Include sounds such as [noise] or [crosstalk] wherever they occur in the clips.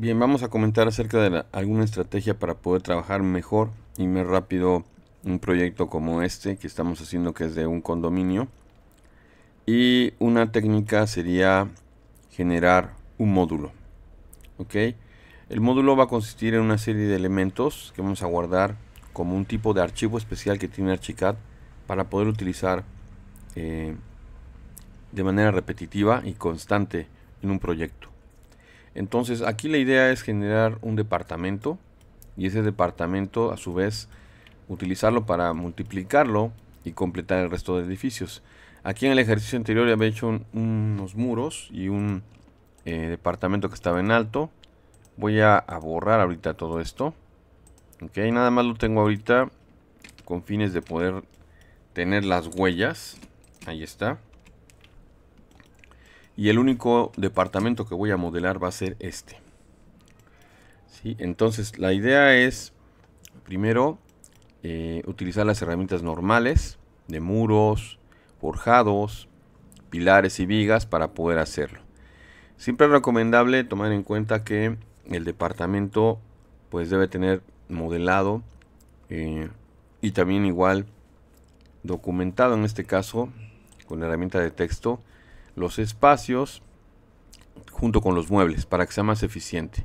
Bien, vamos a comentar acerca de alguna estrategia para poder trabajar mejor y más rápido un proyecto como este que estamos haciendo que es de un condominio. Y una técnica sería generar un módulo. ¿Ok? El módulo va a consistir en una serie de elementos que vamos a guardar como un tipo de archivo especial que tiene Archicad para poder utilizar eh, de manera repetitiva y constante en un proyecto. Entonces aquí la idea es generar un departamento y ese departamento a su vez utilizarlo para multiplicarlo y completar el resto de edificios. Aquí en el ejercicio anterior había hecho unos muros y un eh, departamento que estaba en alto. Voy a, a borrar ahorita todo esto. Ok, nada más lo tengo ahorita con fines de poder tener las huellas. Ahí está y el único departamento que voy a modelar va a ser este. ¿Sí? Entonces la idea es primero eh, utilizar las herramientas normales de muros, forjados, pilares y vigas para poder hacerlo. Siempre es recomendable tomar en cuenta que el departamento pues debe tener modelado eh, y también igual documentado en este caso con la herramienta de texto los espacios junto con los muebles para que sea más eficiente.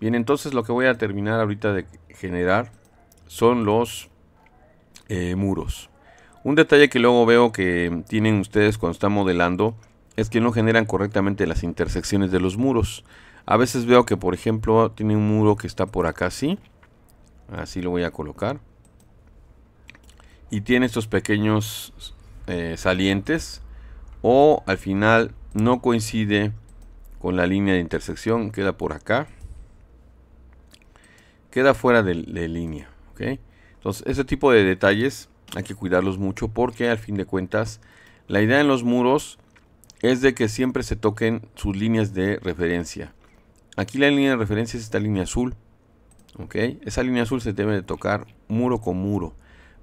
Bien, entonces lo que voy a terminar ahorita de generar son los eh, muros. Un detalle que luego veo que tienen ustedes cuando están modelando es que no generan correctamente las intersecciones de los muros. A veces veo que, por ejemplo, tiene un muro que está por acá así. Así lo voy a colocar. Y tiene estos pequeños eh, salientes o al final no coincide con la línea de intersección, queda por acá, queda fuera de, línea. Entonces, ese tipo de detalles hay que cuidarlos mucho porque al fin de cuentas, la idea en los muros es de que siempre se toquen sus líneas de referencia. Aquí la línea de referencia es esta línea azul. ¿ok? Esa línea azul se debe de tocar muro con muro.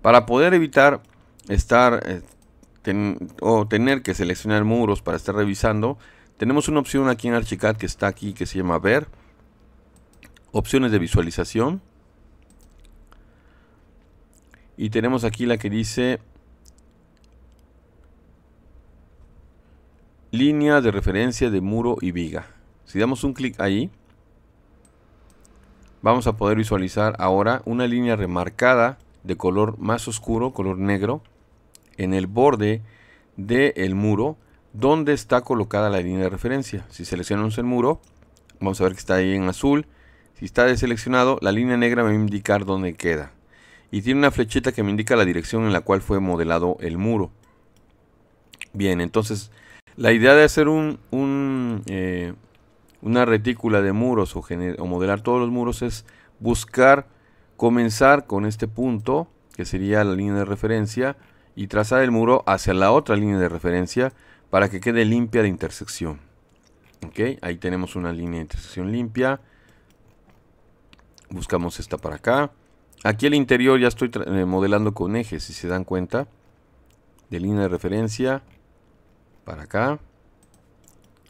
Para poder evitar estar eh, o tener que seleccionar muros para estar revisando, tenemos una opción aquí en Archicad que está aquí que se llama Ver. Opciones de visualización. Y tenemos aquí la que dice línea de referencia de muro y viga. Si damos un clic ahí, vamos a poder visualizar ahora una línea remarcada de color más oscuro, color negro, en el borde del el muro donde está colocada la línea de referencia. Si seleccionamos el muro, vamos a ver que está ahí en azul. Si está deseleccionado, la línea negra va a indicar dónde queda. Y tiene una flechita que me indica la dirección en la cual fue modelado el muro. Bien, entonces la idea de hacer un, eh, una retícula de muros o, o modelar todos los muros es buscar comenzar con este punto, que sería la línea de referencia, y trazar el muro hacia la otra línea de referencia para que quede limpia de intersección. ¿Ok? Ahí tenemos una línea de intersección limpia. Buscamos esta para acá. Aquí el interior ya estoy eh, modelando con ejes, si se dan cuenta. De línea de referencia para acá.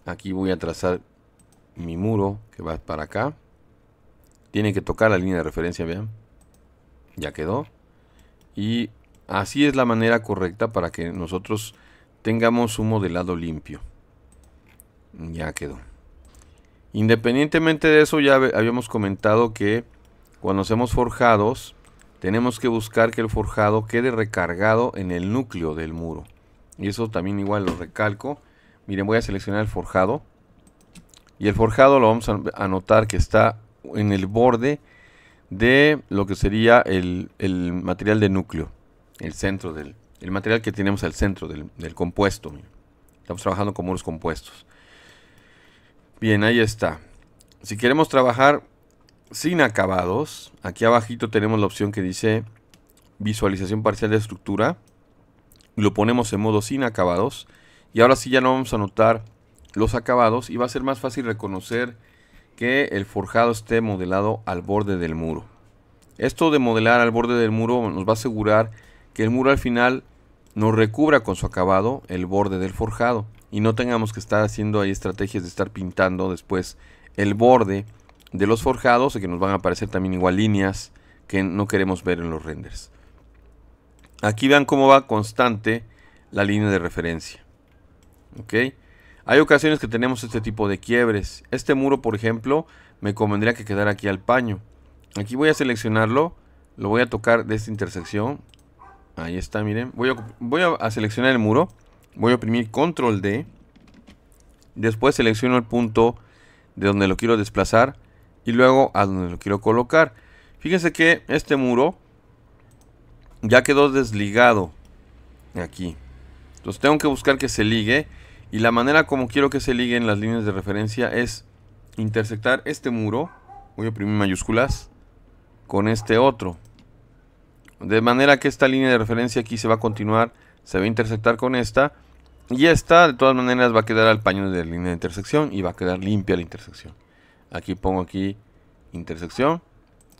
Aquí voy a trazar mi muro que va para acá. Tiene que tocar la línea de referencia, vean. Ya quedó. Y Así es la manera correcta para que nosotros tengamos un modelado limpio. Ya quedó. Independientemente de eso, ya habíamos comentado que cuando hacemos forjados, tenemos que buscar que el forjado quede recargado en el núcleo del muro. Y eso también igual lo recalco. Miren, voy a seleccionar el forjado. Y el forjado lo vamos a notar que está en el borde de lo que sería el, el material de núcleo el centro del material que tenemos al centro del, compuesto. Estamos trabajando con muros compuestos. Bien, ahí está. Si queremos trabajar sin acabados, aquí abajito tenemos la opción que dice visualización parcial de estructura. Lo ponemos en modo sin acabados. Y ahora sí ya no vamos a notar los acabados y va a ser más fácil reconocer que el forjado esté modelado al borde del muro. Esto de modelar al borde del muro nos va a asegurar que el muro al final nos recubra con su acabado el borde del forjado y no tengamos que estar haciendo ahí estrategias de estar pintando después el borde de los forjados y que nos van a aparecer también igual líneas que no queremos ver en los renders. Aquí vean cómo va constante la línea de referencia. ¿Ok? Hay ocasiones que tenemos este tipo de quiebres. Este muro, por ejemplo, me convendría que quedara aquí al paño. Aquí voy a seleccionarlo, lo voy a tocar de esta intersección Ahí está, miren. Voy a, seleccionar el muro. Voy a oprimir control D. Después selecciono el punto de donde lo quiero desplazar. Y luego a donde lo quiero colocar. Fíjense que este muro ya quedó desligado aquí. Entonces tengo que buscar que se ligue. Y la manera como quiero que se en las líneas de referencia es intersectar este muro. Voy a oprimir mayúsculas. Con este otro. De manera que esta línea de referencia aquí se va a continuar, se va a intersectar con esta. Y esta de todas maneras va a quedar al paño de la línea de intersección y va a quedar limpia la intersección. Aquí pongo aquí intersección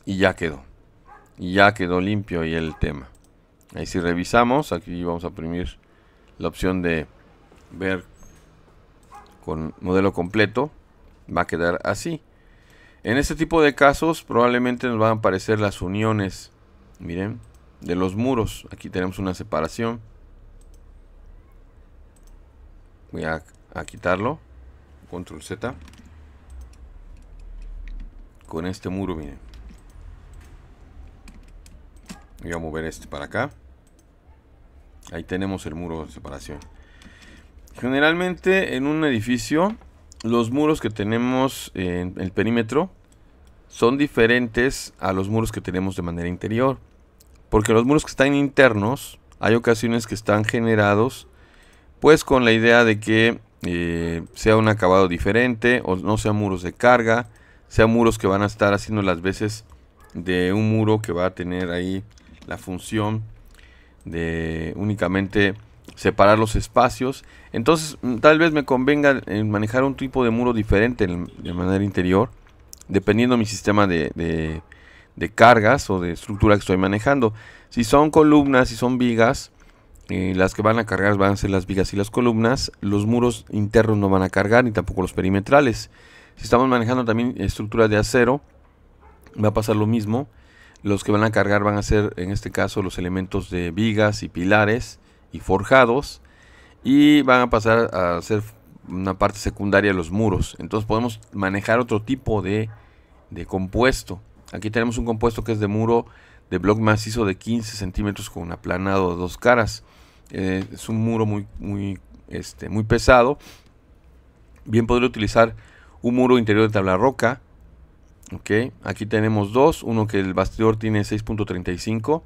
y ya quedó. Y ya quedó limpio y el tema. Ahí si revisamos, aquí vamos a imprimir la opción de ver con modelo completo. Va a quedar así. En este tipo de casos probablemente nos van a aparecer las uniones miren, de los muros. Aquí tenemos una separación. Voy a, quitarlo. Control Z. Con este muro, miren. Voy a mover este para acá. Ahí tenemos el muro de separación. Generalmente en un edificio, los muros que tenemos en el perímetro son diferentes a los muros que tenemos de manera interior. Porque los muros que están internos, hay ocasiones que están generados pues con la idea de que eh, sea un acabado diferente o no sean muros de carga, sean muros que van a estar haciendo las veces de un muro que va a tener ahí la función de únicamente separar los espacios. Entonces mm, tal vez me convenga eh, manejar un tipo de muro diferente de manera interior dependiendo de mi sistema de, cargas o de estructura que estoy manejando. Si son columnas, y son vigas, eh, las que van a cargar van a ser las vigas y las columnas. Los muros internos no van a cargar, ni tampoco los perimetrales. Si estamos manejando también estructuras de acero, va a pasar lo mismo. Los que van a cargar van a ser, en este caso, los elementos de vigas y pilares y forjados. Y van a pasar a ser una parte secundaria de los muros. Entonces podemos manejar otro tipo de, de compuesto. Aquí tenemos un compuesto que es de muro de bloc macizo de 15 centímetros con aplanado de dos caras. Eh, es un muro muy, muy, este, muy pesado. Bien podría utilizar un muro interior de tabla roca. Okay. Aquí tenemos dos, uno que el bastidor tiene 6.35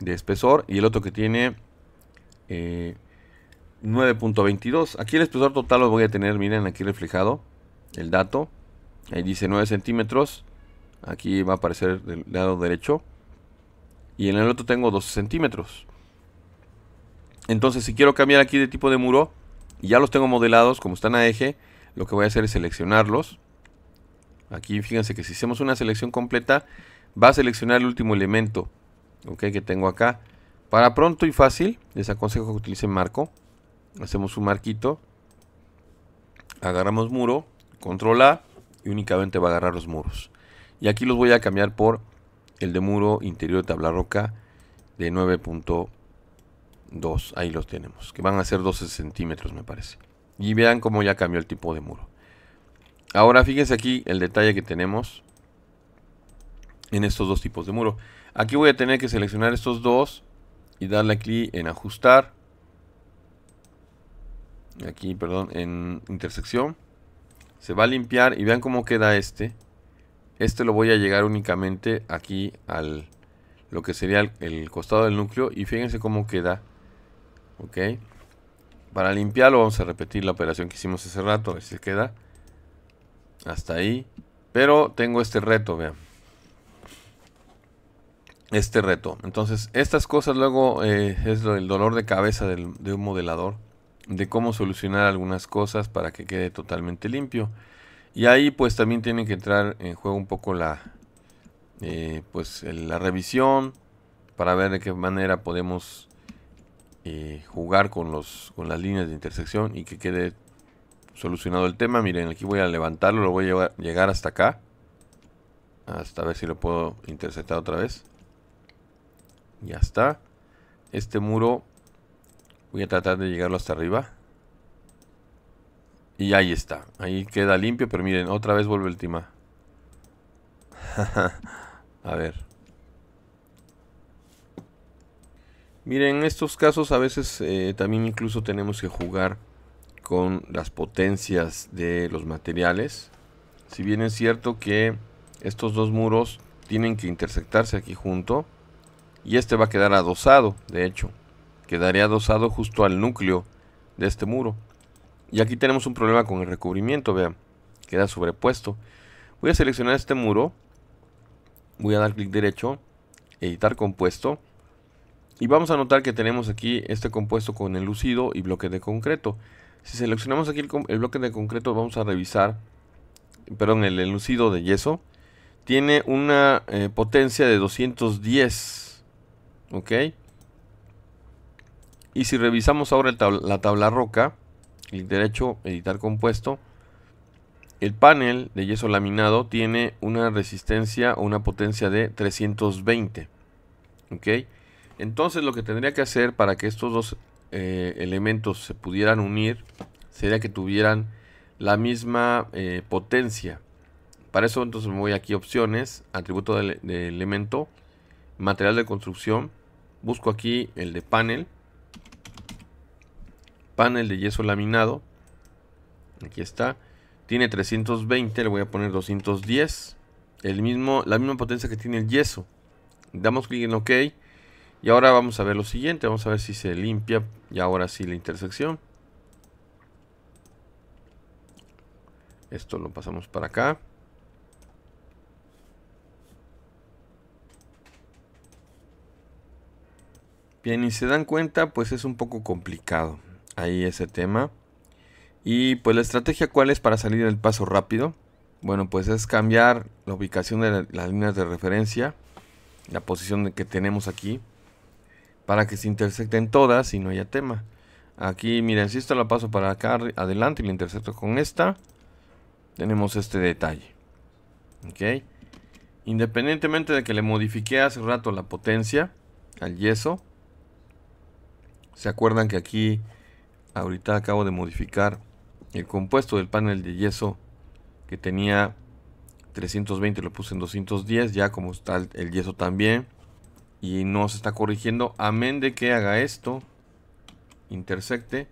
de espesor y el otro que tiene eh, 9.22. Aquí el espesor total lo voy a tener, miren, aquí reflejado el dato. Ahí dice 9 centímetros. Aquí va a aparecer del lado derecho. Y en el otro tengo 12 centímetros. Entonces, si quiero cambiar aquí de tipo de muro, ya los tengo modelados, como están a eje, lo que voy a hacer es seleccionarlos. Aquí fíjense que si hacemos una selección completa, va a seleccionar el último elemento okay, que tengo acá. Para pronto y fácil, les aconsejo que utilicen marco hacemos un marquito, agarramos muro, control A y únicamente va a agarrar los muros. Y aquí los voy a cambiar por el de muro interior de tabla roca de 9.2. Ahí los tenemos, que van a ser 12 centímetros me parece. Y vean cómo ya cambió el tipo de muro. Ahora fíjense aquí el detalle que tenemos en estos dos tipos de muro. Aquí voy a tener que seleccionar estos dos y darle clic en ajustar aquí, perdón, en intersección. Se va a limpiar y vean cómo queda este. Este lo voy a llegar únicamente aquí al lo que sería el, costado del núcleo y fíjense cómo queda. Ok. Para limpiarlo vamos a repetir la operación que hicimos hace rato, a queda. Hasta ahí. Pero tengo este reto, vean. Este reto. Entonces, estas cosas luego eh, es el dolor de cabeza de un modelador de cómo solucionar algunas cosas para que quede totalmente limpio. Y ahí pues también tiene que entrar en juego un poco la, eh, pues, la revisión para ver de qué manera podemos eh, jugar con, los, con las líneas de intersección y que quede solucionado el tema. Miren, aquí voy a levantarlo, lo voy a llegar hasta acá. Hasta ver si lo puedo interceptar otra vez. Ya está. Este muro Voy a tratar de llegarlo hasta arriba. Y ahí está. Ahí queda limpio, pero miren, otra vez vuelve el timá. [laughs] a ver. Miren, en estos casos a veces eh, también incluso tenemos que jugar con las potencias de los materiales. Si bien es cierto que estos dos muros tienen que intersectarse aquí junto. Y este va a quedar adosado, de hecho quedaría adosado justo al núcleo de este muro. Y aquí tenemos un problema con el recubrimiento, vean, queda sobrepuesto. Voy a seleccionar este muro, voy a dar clic derecho, editar compuesto, y vamos a notar que tenemos aquí este compuesto con el lucido y bloque de concreto. Si seleccionamos aquí el, bloque de concreto, vamos a revisar, perdón, el lucido de yeso, tiene una eh, potencia de 210, ¿ok? Y si revisamos ahora la tabla roca, el derecho, editar compuesto, el panel de yeso laminado tiene una resistencia o una potencia de 320. ¿Ok? Entonces lo que tendría que hacer para que estos dos eh, elementos se pudieran unir sería que tuvieran la misma eh, potencia. Para eso entonces me voy aquí opciones, atributo de elemento, material de construcción, busco aquí el de panel panel de yeso laminado. Aquí está. Tiene 320, le voy a poner 210. El mismo, la misma potencia que tiene el yeso. Damos clic en OK. Y ahora vamos a ver lo siguiente. Vamos a ver si se limpia. Y ahora sí la intersección. Esto lo pasamos para acá. Bien, y se dan cuenta, pues es un poco complicado ahí ese tema. Y pues la estrategia cuál es para salir del paso rápido. Bueno, pues es cambiar la ubicación de las líneas de referencia, la posición que tenemos aquí, para que se intersecten todas y no haya tema. Aquí, miren, si esto la paso para acá adelante y la intercepto con esta, tenemos este detalle. ¿Ok? Independientemente de que le modifique hace rato la potencia al yeso, se acuerdan que aquí ahorita acabo de modificar el compuesto del panel de yeso que tenía 320 lo puse en 210 ya como está el yeso también y no se está corrigiendo amén de que haga esto intersecte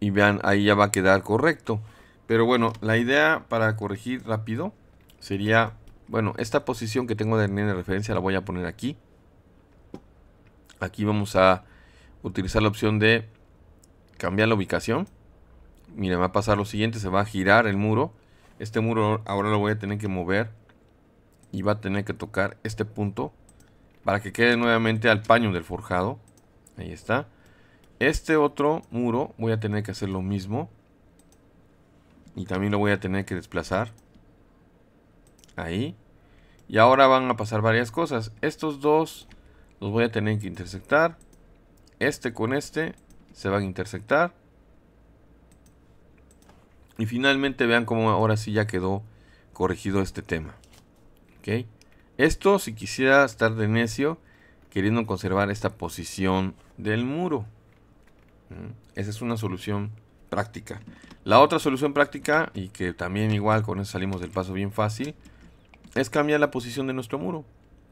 y vean ahí ya va a quedar correcto pero bueno la idea para corregir rápido sería bueno esta posición que tengo de línea de referencia la voy a poner aquí aquí vamos a utilizar la opción de cambiar la ubicación. Mira, va a pasar lo siguiente, se va a girar el muro. Este muro ahora lo voy a tener que mover y va a tener que tocar este punto para que quede nuevamente al paño del forjado. Ahí está. Este otro muro voy a tener que hacer lo mismo. Y también lo voy a tener que desplazar. Ahí. Y ahora van a pasar varias cosas. Estos dos los voy a tener que intersectar. Este con este se van a intersectar. Y finalmente vean cómo ahora sí ya quedó corregido este tema. Ok. Esto si quisiera estar de necio queriendo conservar esta posición del muro. Esa es una solución práctica. La otra solución práctica, y que también igual con eso salimos del paso bien fácil, es cambiar la posición de nuestro muro.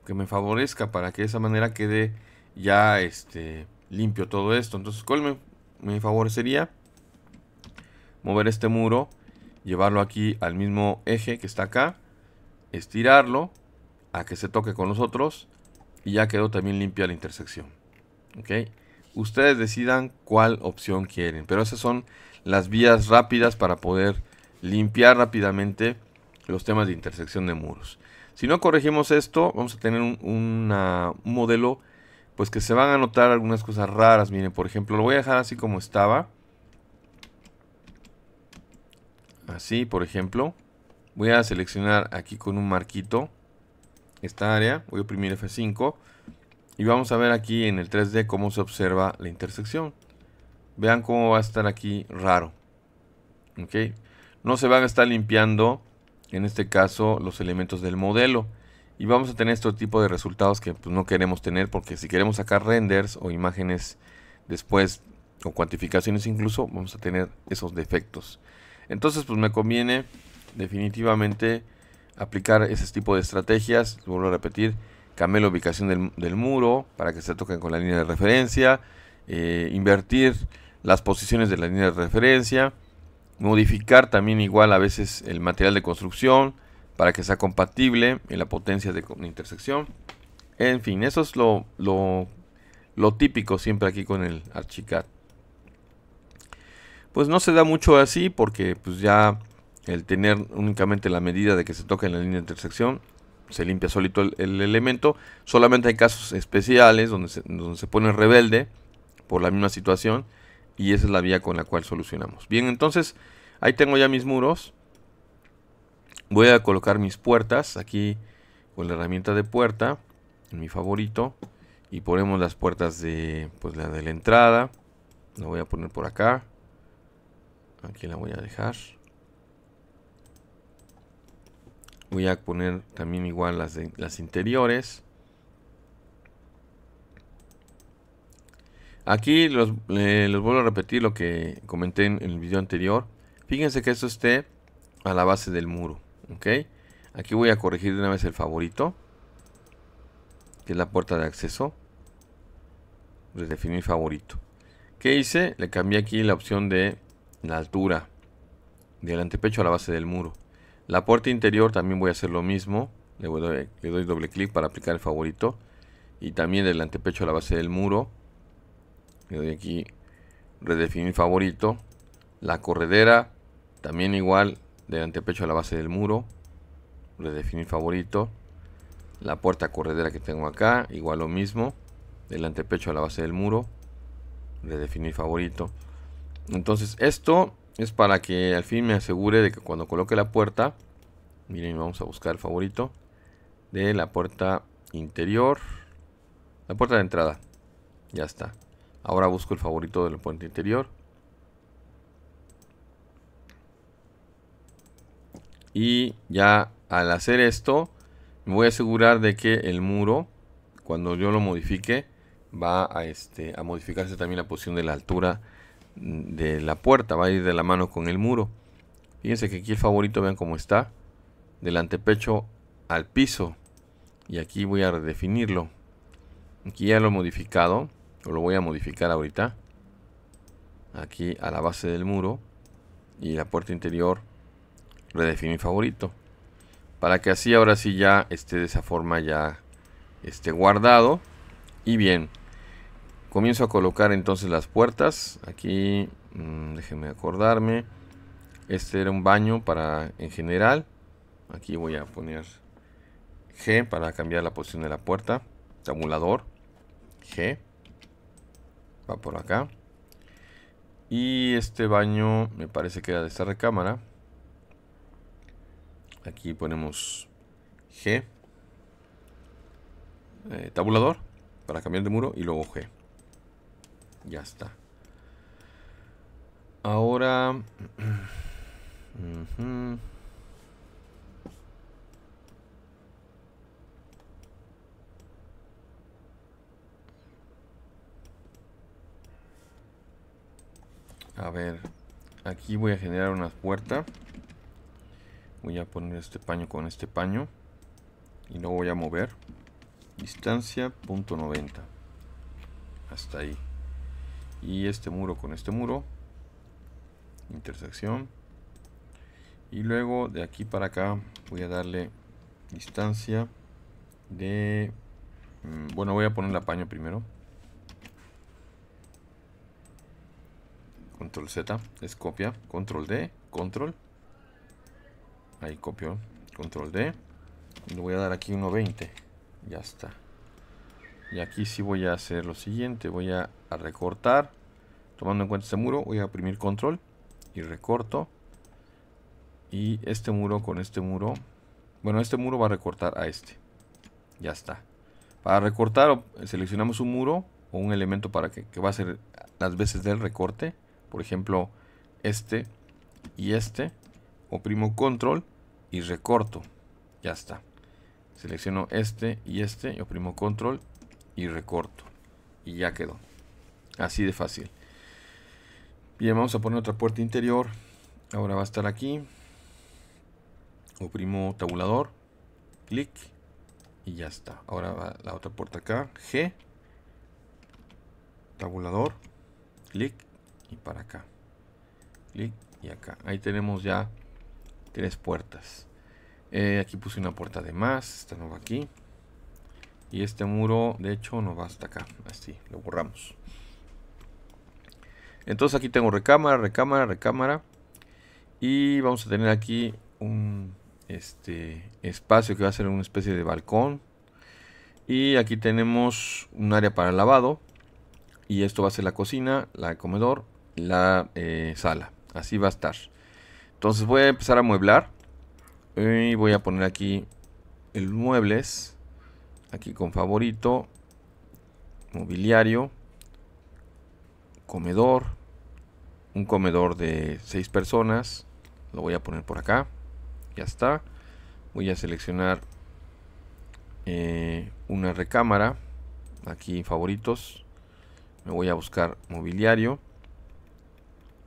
Que me favorezca para que de esa manera quede ya este limpio todo esto. Entonces, ¿cuál me, favorecería? Mover este muro, llevarlo aquí al mismo eje que está acá, estirarlo a que se toque con los otros y ya quedó también limpia la intersección. ¿Ok? Ustedes decidan cuál opción quieren, pero esas son las vías rápidas para poder limpiar rápidamente los temas de intersección de muros. Si no corregimos esto, vamos a tener un modelo pues que se van a notar algunas cosas raras. Miren, por ejemplo, lo voy a dejar así como estaba. Así, por ejemplo. Voy a seleccionar aquí con un marquito esta área. Voy a oprimir F5. Y vamos a ver aquí en el 3D cómo se observa la intersección. Vean cómo va a estar aquí raro. No se van a estar limpiando, en este caso, los elementos del modelo y vamos a tener este tipo de resultados que pues, no queremos tener porque si queremos sacar renders o imágenes después o cuantificaciones incluso vamos a tener esos defectos entonces pues me conviene definitivamente aplicar ese tipo de estrategias vuelvo a repetir cambiar la ubicación del, muro para que se toquen con la línea de referencia eh, invertir las posiciones de la línea de referencia modificar también igual a veces el material de construcción para que sea compatible en la potencia de intersección. En fin, eso es lo, lo, típico siempre aquí con el Archicad. Pues no se da mucho así porque pues ya el tener únicamente la medida de que se toca en la línea de intersección se limpia solito el, elemento. Solamente hay casos especiales donde se pone rebelde por la misma situación y esa es la vía con la cual solucionamos. Bien, entonces ahí tengo ya mis muros voy a colocar mis puertas aquí con la herramienta de puerta en mi favorito y ponemos las puertas de pues la de la entrada la voy a poner por acá aquí la voy a dejar voy a poner también igual las de, las interiores aquí los, vuelvo a repetir lo que comenté en el video anterior fíjense que esto esté a la base del muro Ok. Aquí voy a corregir de una vez el favorito. Que es la puerta de acceso. Redefinir favorito. ¿Qué hice? Le cambié aquí la opción de la altura. Del antepecho a la base del muro. La puerta interior también voy a hacer lo mismo. Le, doy, doble clic para aplicar el favorito. Y también del antepecho a la base del muro. Le doy aquí redefinir favorito. La corredera también igual del antepecho a la base del muro, redefinir favorito, la puerta corredera que tengo acá, igual lo mismo, del antepecho a la base del muro, redefinir favorito. Entonces esto es para que al fin me asegure de que cuando coloque la puerta, miren, vamos a buscar el favorito, de la puerta interior, la puerta de entrada, ya está. Ahora busco el favorito de la puerta interior y ya al hacer esto me voy a asegurar de que el muro cuando yo lo modifique va a, este, a modificarse también la posición de la altura de la puerta va a ir de la mano con el muro fíjense que aquí el favorito vean cómo está del antepecho al piso y aquí voy a redefinirlo aquí ya lo he modificado o lo voy a modificar ahorita aquí a la base del muro y la puerta interior mi favorito. Para que así ahora sí ya esté de esa forma ya esté guardado. Y bien, comienzo a colocar entonces las puertas. Aquí, déjeme mm, déjenme acordarme. Este era un baño para en general. Aquí voy a poner G para cambiar la posición de la puerta. Tabulador. G. Va por acá. Y este baño me parece que era de esta recámara. Aquí ponemos G. Eh, tabulador para cambiar de muro y luego G. Ya está. Ahora... [clears throat] A ver, aquí voy a generar una puerta voy a poner este paño con este paño y lo voy a mover distancia punto 90 hasta ahí y este muro con este muro intersección y luego de aquí para acá voy a darle distancia de mm, bueno voy a poner la paño primero control z es copia control d control Ahí copio. Control D. le voy a dar aquí 1.20. Ya está. Y aquí sí voy a hacer lo siguiente. Voy a, recortar. Tomando en cuenta este muro, voy a oprimir control. Y recorto. Y este muro con este muro. Bueno, este muro va a recortar a este. Ya está. Para recortar seleccionamos un muro o un elemento para que, que va a ser las veces del recorte. Por ejemplo, este y este. Oprimo control y recorto. Ya está. Selecciono este y este, oprimo control y recorto. Y ya quedó. Así de fácil. Bien, vamos a poner otra puerta interior. Ahora va a estar aquí. Oprimo tabulador. Clic. Y ya está. Ahora va la otra puerta acá. G. Tabulador. Clic. Y para acá. Clic. Y acá. Ahí tenemos ya Tres puertas. Eh, aquí puse una puerta de más. Esta no va aquí. Y este muro, de hecho, no va hasta acá. Así, lo borramos. Entonces aquí tengo recámara, recámara, recámara. Y vamos a tener aquí un este, espacio que va a ser una especie de balcón. Y aquí tenemos un área para lavado. Y esto va a ser la cocina, la comedor, la eh, sala. Así va a estar. Entonces voy a empezar a mueblar. Y voy a poner aquí el muebles. Aquí con favorito. Mobiliario. Comedor. Un comedor de 6 personas. Lo voy a poner por acá. Ya está. Voy a seleccionar eh, una recámara. Aquí favoritos. Me voy a buscar mobiliario.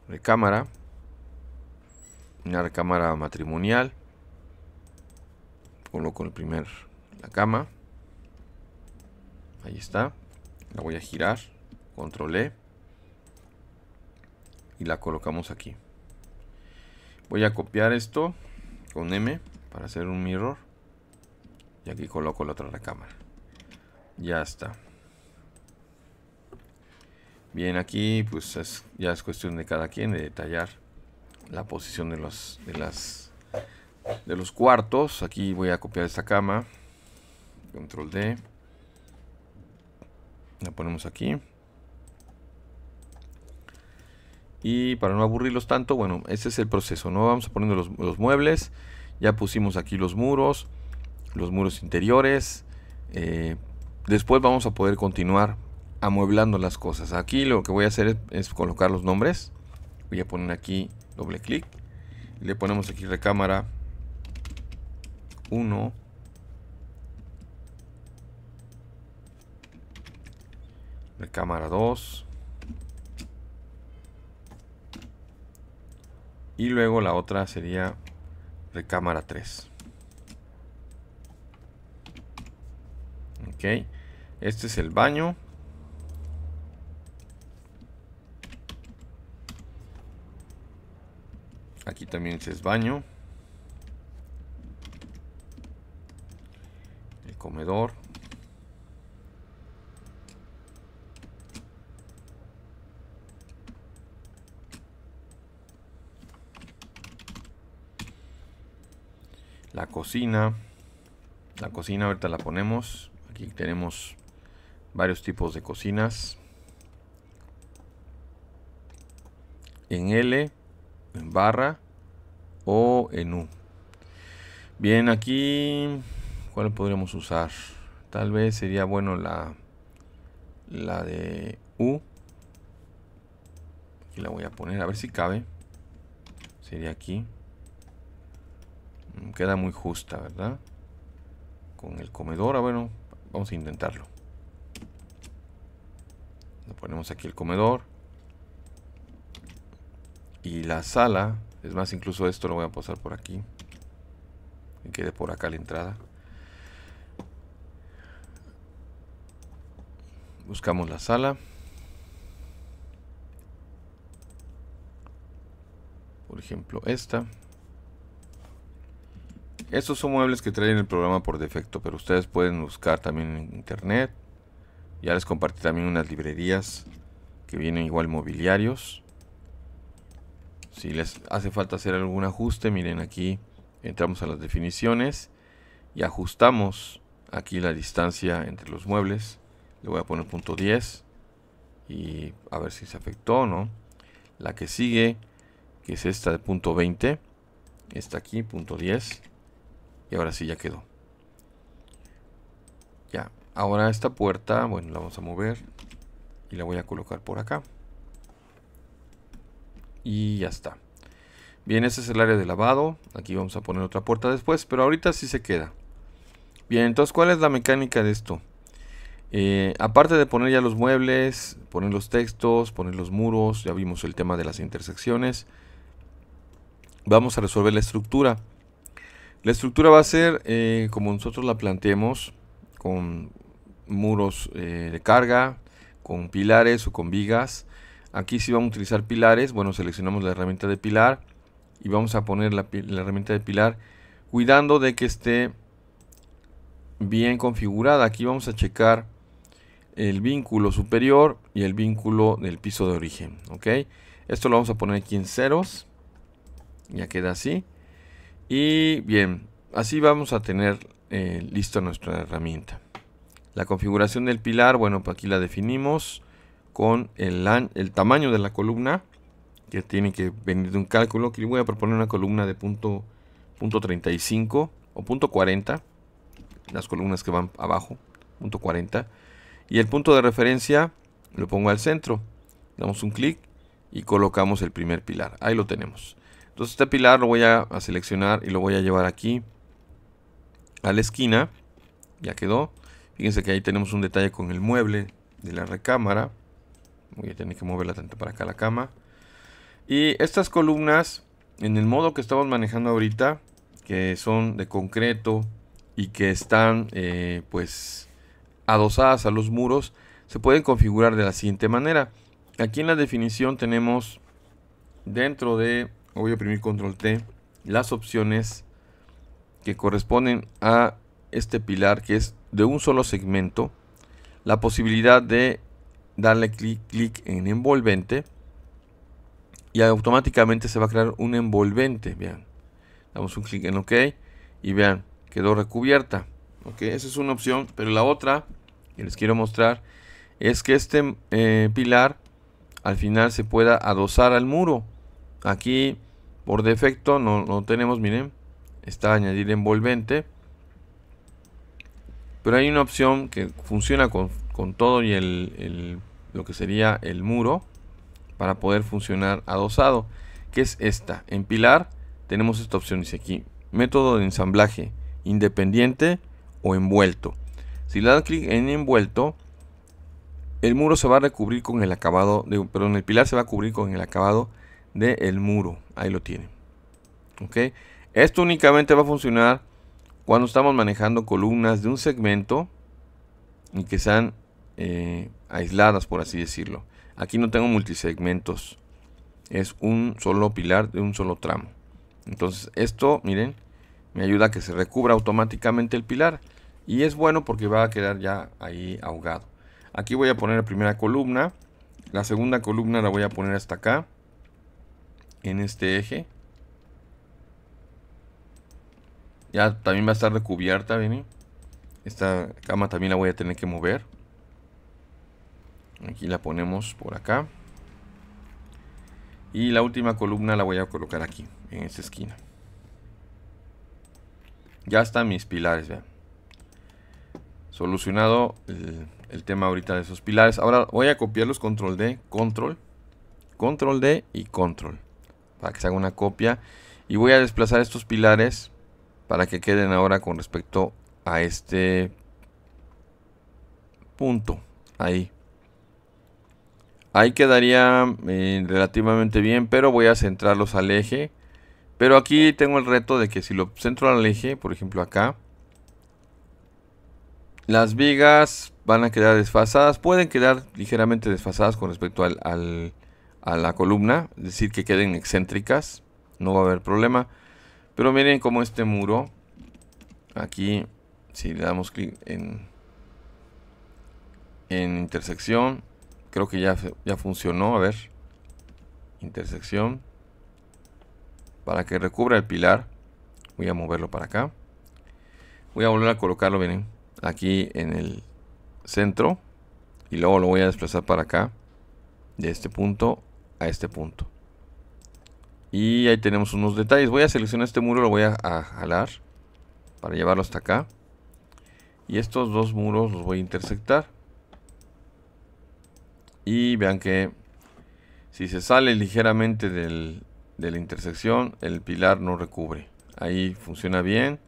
Recámara una cámara matrimonial coloco el primer la cama ahí está la voy a girar control E y la colocamos aquí voy a copiar esto con M para hacer un mirror y aquí coloco la otra cámara, ya está bien aquí pues ya es cuestión de cada quien de detallar la posición de los, de, las, de los cuartos. Aquí voy a copiar esta cama. Control D. La ponemos aquí. Y para no aburrirlos tanto, bueno, ese es el proceso, ¿no? Vamos poner los, los muebles. Ya pusimos aquí los muros, los muros interiores. Eh, después vamos a poder continuar amueblando las cosas. Aquí lo que voy a hacer es colocar los nombres voy a poner aquí doble clic le ponemos aquí recámara 1 recámara 2 y luego la otra sería recámara 3 ok este es el baño Aquí también se es baño. El comedor. La cocina. La cocina ahorita la ponemos. Aquí tenemos varios tipos de cocinas. En L en barra o en U Bien, aquí, ¿cuál podríamos usar? Tal vez sería bueno la, la de U. Aquí la voy a poner, a ver si cabe. Sería aquí. Mm, queda muy justa, ¿verdad? Con el comedor, ah, bueno, vamos a intentarlo. Le ponemos aquí el comedor y la sala. Es más, incluso esto lo voy a pasar por aquí. Y quede por acá la entrada. Buscamos la sala. Por ejemplo, esta. Estos son muebles que traen el programa por defecto, pero ustedes pueden buscar también en internet. Ya les compartí también unas librerías que vienen igual mobiliarios. Si les hace falta hacer algún ajuste, miren aquí, entramos a las definiciones y ajustamos aquí la distancia entre los muebles. Le voy a poner punto 10 y a ver si se afectó o no. La que sigue, que es esta de punto 20, está aquí, punto 10. Y ahora sí ya quedó. Ya, ahora esta puerta, bueno, la vamos a mover y la voy a colocar por acá y ya está. Bien, ese es el área de lavado. Aquí vamos a poner otra puerta después, pero ahorita sí se queda. Bien, entonces, ¿cuál es la mecánica de esto? Eh, aparte de poner ya los muebles, poner los textos, poner los muros, ya vimos el tema de las intersecciones, vamos a resolver la estructura. La estructura va a ser eh, como nosotros la planteemos, con muros eh, de carga, con pilares o con vigas, Aquí si vamos a utilizar pilares, bueno, seleccionamos la herramienta de pilar y vamos a poner la, herramienta de pilar cuidando de que esté bien configurada. Aquí vamos a checar el vínculo superior y el vínculo del piso de origen. ¿ok? Esto lo vamos a poner aquí en ceros. Ya queda así. Y bien, así vamos a tener eh, lista nuestra herramienta. La configuración del pilar, bueno, pues aquí la definimos con el, tamaño de la columna que tiene que venir de un cálculo que voy a proponer una columna de punto, punto 35 o punto 40 las columnas que van abajo punto 40 y el punto de referencia lo pongo al centro damos un clic y colocamos el primer pilar ahí lo tenemos entonces este pilar lo voy a, a seleccionar y lo voy a llevar aquí a la esquina ya quedó fíjense que ahí tenemos un detalle con el mueble de la recámara Voy a tener que moverla tanto para acá la cama. Y estas columnas, en el modo que estamos manejando ahorita, que son de concreto y que están eh, pues adosadas a los muros, se pueden configurar de la siguiente manera. Aquí en la definición tenemos dentro de, voy a oprimir control T, las opciones que corresponden a este pilar que es de un solo segmento, la posibilidad de darle clic, en envolvente y automáticamente se va a crear un envolvente. Vean, damos un clic en OK y vean, quedó recubierta. Ok, esa es una opción, pero la otra que les quiero mostrar es que este eh, pilar al final se pueda adosar al muro. Aquí por defecto no, no tenemos, miren, está añadir envolvente. Pero hay una opción que funciona con con todo y el, lo que sería el muro para poder funcionar adosado, que es esta. En pilar tenemos esta opción, dice aquí, método de ensamblaje, independiente o envuelto. Si le dan clic en envuelto, el muro se va a recubrir con el acabado, de, perdón, el pilar se va a cubrir con el acabado del muro. Ahí lo tiene. ¿Ok? Esto únicamente va a funcionar cuando estamos manejando columnas de un segmento y que sean eh, aisladas, por así decirlo. Aquí no tengo multisegmentos. Es un solo pilar de un solo tramo. Entonces esto, miren, me ayuda a que se recubra automáticamente el pilar. Y es bueno porque va a quedar ya ahí ahogado. Aquí voy a poner la primera columna. La segunda columna la voy a poner hasta acá. En este eje. Ya también va a estar recubierta, ¿viene? Esta cama también la voy a tener que mover. Aquí la ponemos por acá. Y la última columna la voy a colocar aquí, en esta esquina. Ya están mis pilares, vean. Solucionado el, tema ahorita de esos pilares. Ahora voy a copiarlos control D, control, control D y control. Para que se haga una copia. Y voy a desplazar estos pilares para que queden ahora con respecto a este punto. Ahí. Ahí quedaría eh, relativamente bien, pero voy a centrarlos al eje. Pero aquí tengo el reto de que si lo centro al eje, por ejemplo acá, las vigas van a quedar desfasadas, pueden quedar ligeramente desfasadas con respecto al, a la columna, es decir, que queden excéntricas, no va a haber problema. Pero miren como este muro, aquí, si le damos clic en, en intersección, Creo que ya, ya funcionó. A ver. Intersección. Para que recubra el pilar. Voy a moverlo para acá. Voy a volver a colocarlo, miren. Aquí en el centro. Y luego lo voy a desplazar para acá. De este punto a este punto. Y ahí tenemos unos detalles. Voy a seleccionar este muro, lo voy a, jalar para llevarlo hasta acá. Y estos dos muros los voy a intersectar y vean que si se sale ligeramente de la intersección el pilar no recubre ahí funciona bien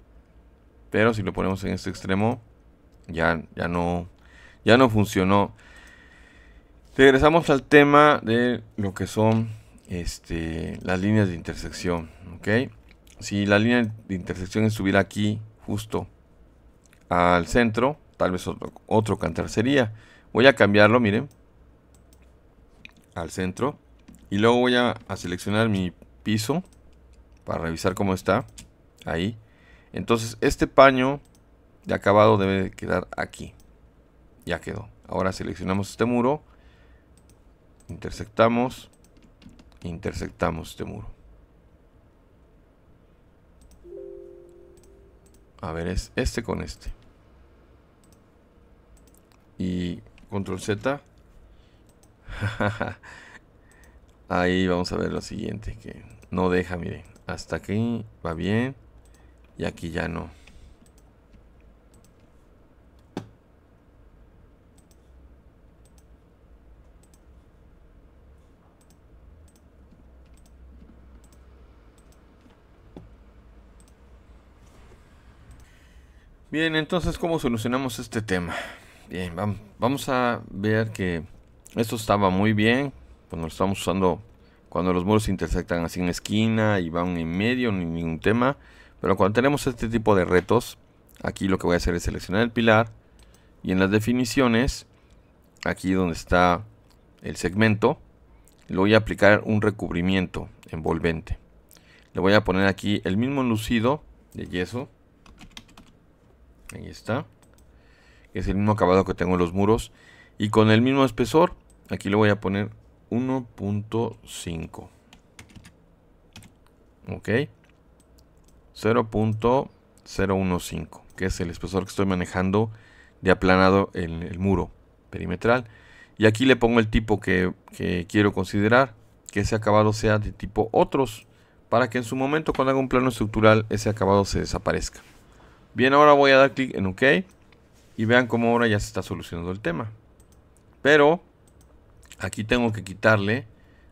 pero si lo ponemos en este extremo ya, ya no ya no funcionó regresamos al tema de lo que son este, las líneas de intersección ok si la línea de intersección estuviera aquí justo al centro tal vez otro, otro cantar sería voy a cambiarlo miren al centro. Y luego voy a, seleccionar mi piso para revisar cómo está. Ahí. Entonces este paño de acabado debe quedar aquí. Ya quedó. Ahora seleccionamos este muro. Intersectamos. Intersectamos este muro. A ver, es este con este. Y control Z. [laughs] Ahí vamos a ver lo siguiente que no deja, miren. Hasta aquí va bien y aquí ya no. Bien, entonces, ¿cómo solucionamos este tema? Bien, vamos a ver que esto estaba muy bien. Cuando pues, lo estamos usando, cuando los muros se intersectan así en esquina y van en medio, ni ningún tema. Pero cuando tenemos este tipo de retos, aquí lo que voy a hacer es seleccionar el pilar. Y en las definiciones, aquí donde está el segmento, le voy a aplicar un recubrimiento envolvente. Le voy a poner aquí el mismo lucido de yeso. Ahí está. Es el mismo acabado que tengo en los muros. Y con el mismo espesor Aquí le voy a poner 1.5. Ok. 0.015, que es el espesor que estoy manejando de aplanado en el muro perimetral. Y aquí le pongo el tipo que, quiero considerar, que ese acabado sea de tipo otros, para que en su momento cuando haga un plano estructural ese acabado se desaparezca. Bien, ahora voy a dar clic en OK y vean cómo ahora ya se está solucionando el tema. Pero Aquí tengo que quitarle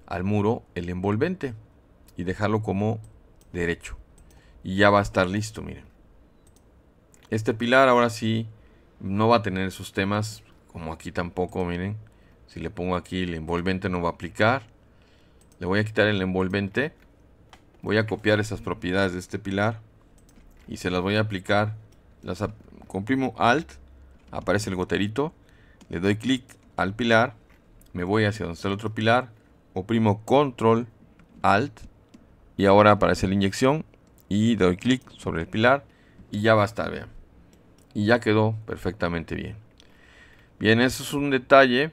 al muro el envolvente y dejarlo como derecho. Y ya va a estar listo, miren. Este pilar ahora sí no va a tener esos temas, como aquí tampoco, miren. Si le pongo aquí el envolvente no va a aplicar. Le voy a quitar el envolvente. Voy a copiar esas propiedades de este pilar y se las voy a aplicar. Las comprimo Alt, aparece el goterito, le doy clic al pilar me voy hacia donde está el otro pilar, oprimo control, alt, y ahora aparece la inyección y doy clic sobre el pilar y ya va a estar, vean. Y ya quedó perfectamente bien. Bien, eso es un detalle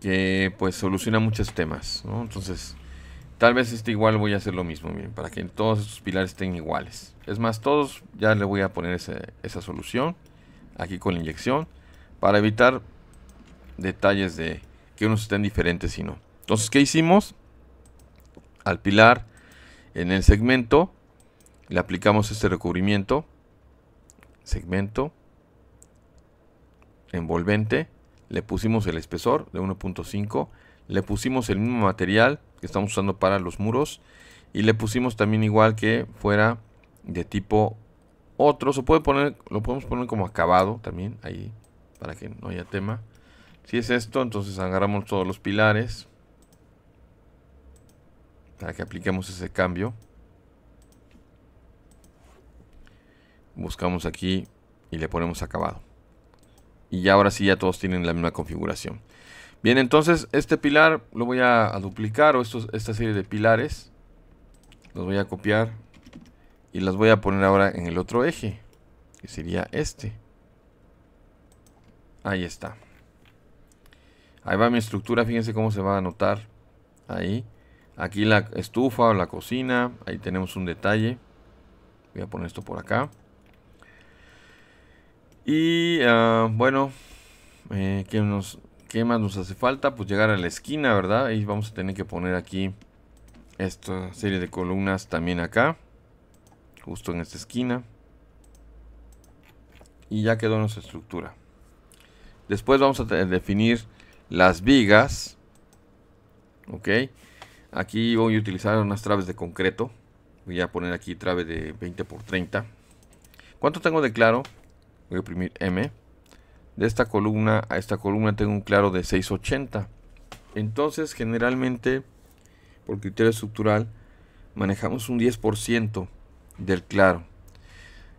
que pues soluciona muchos temas, Entonces, tal vez este igual voy a hacer lo mismo, bien, para que todos estos pilares estén iguales. Es más, todos ya le voy a poner esa solución aquí con la inyección para evitar detalles de que unos estén diferentes sino. no. Entonces, ¿qué hicimos? Al pilar, en el segmento, le aplicamos este recubrimiento. Segmento. Envolvente. Le pusimos el espesor de 1.5. Le pusimos el mismo material que estamos usando para los muros. Y le pusimos también igual que fuera de tipo otro. Se puede poner, lo podemos poner como acabado también ahí para que no haya tema. Si es esto, entonces agarramos todos los pilares. Para que apliquemos ese cambio. Buscamos aquí y le ponemos acabado. Y ya ahora sí ya todos tienen la misma configuración. Bien, entonces este pilar lo voy a, duplicar o esta serie de pilares. Los voy a copiar y las voy a poner ahora en el otro eje, que sería este. Ahí está. Ahí va mi estructura, fíjense cómo se va a notar ahí. Aquí la estufa o la cocina, ahí tenemos un detalle. Voy a poner esto por acá. Y ah, bueno, eh, nos, ¿qué más nos hace falta? Pues llegar a la esquina, ¿verdad? Y vamos a tener que poner aquí esta serie de columnas también acá. Justo en esta esquina. Y ya quedó nuestra estructura. Después vamos a definir las vigas. Ok. Aquí voy a utilizar unas traves de concreto. Voy a poner aquí trave de 20 por 30. ¿Cuánto tengo de claro? Voy a oprimir M. De esta columna a esta columna tengo un claro de 680. Entonces, generalmente, por criterio estructural, manejamos un 10% del claro.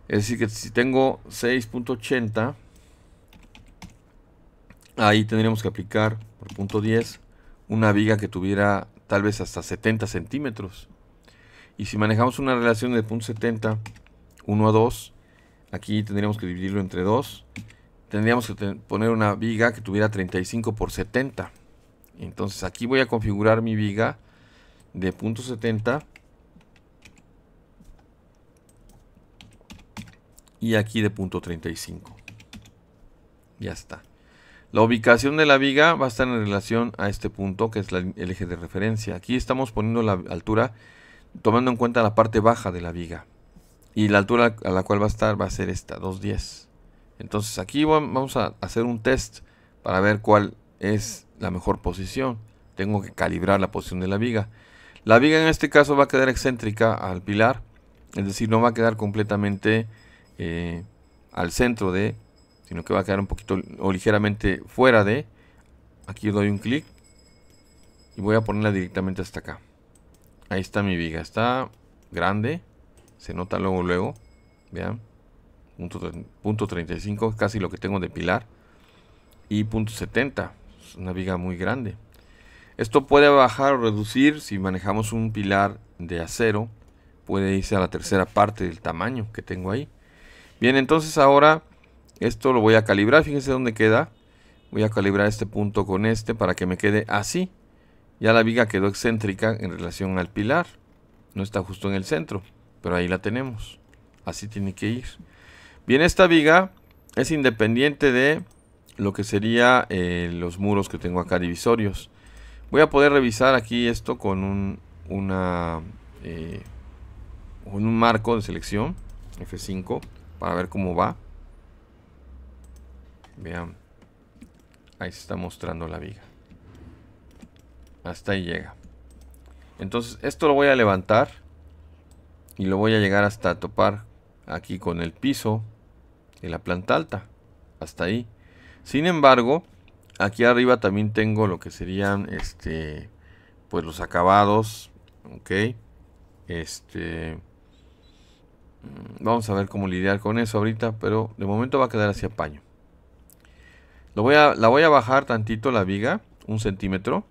Es decir, que si tengo 6.80, ahí tendríamos que aplicar, por punto 10, una viga que tuviera tal vez hasta 70 centímetros. Y si manejamos una relación de punto 70, 1 a 2, aquí tendríamos que dividirlo entre 2. Tendríamos que poner una viga que tuviera 35 por 70. Entonces aquí voy a configurar mi viga de punto 70. Y aquí de punto 35. Ya está. La ubicación de la viga va a estar en relación a este punto que es el eje de referencia. Aquí estamos poniendo la altura tomando en cuenta la parte baja de la viga. Y la altura a la cual va a estar va a ser esta, 210. Entonces aquí vamos a hacer un test para ver cuál es la mejor posición. Tengo que calibrar la posición de la viga. La viga en este caso va a quedar excéntrica al pilar. Es decir, no va a quedar completamente eh, al centro de sino que va a quedar un poquito o ligeramente fuera de. Aquí doy un clic y voy a ponerla directamente hasta acá. Ahí está mi viga, está grande, se nota luego, luego, vean, punto, 35, casi lo que tengo de pilar, y punto 70, es una viga muy grande. Esto puede bajar o reducir si manejamos un pilar de acero, puede irse a la tercera parte del tamaño que tengo ahí. Bien, entonces ahora esto lo voy a calibrar, fíjense dónde queda. Voy a calibrar este punto con este para que me quede así. Ya la viga quedó excéntrica en relación al pilar. No está justo en el centro, pero ahí la tenemos. Así tiene que ir. Bien, esta viga es independiente de lo que sería eh, los muros que tengo acá divisorios. Voy a poder revisar aquí esto con un eh, marco de selección F5 para ver cómo va. Vean. Ahí se está mostrando la viga. Hasta ahí llega. Entonces esto lo voy a levantar. Y lo voy a llegar hasta topar aquí con el piso de la planta alta. Hasta ahí. Sin embargo, aquí arriba también tengo lo que serían este pues los acabados ok este mm, vamos a ver cómo lidiar con eso ahorita pero de momento va a quedar así paño voy a, la voy a bajar tantito la viga, un centímetro.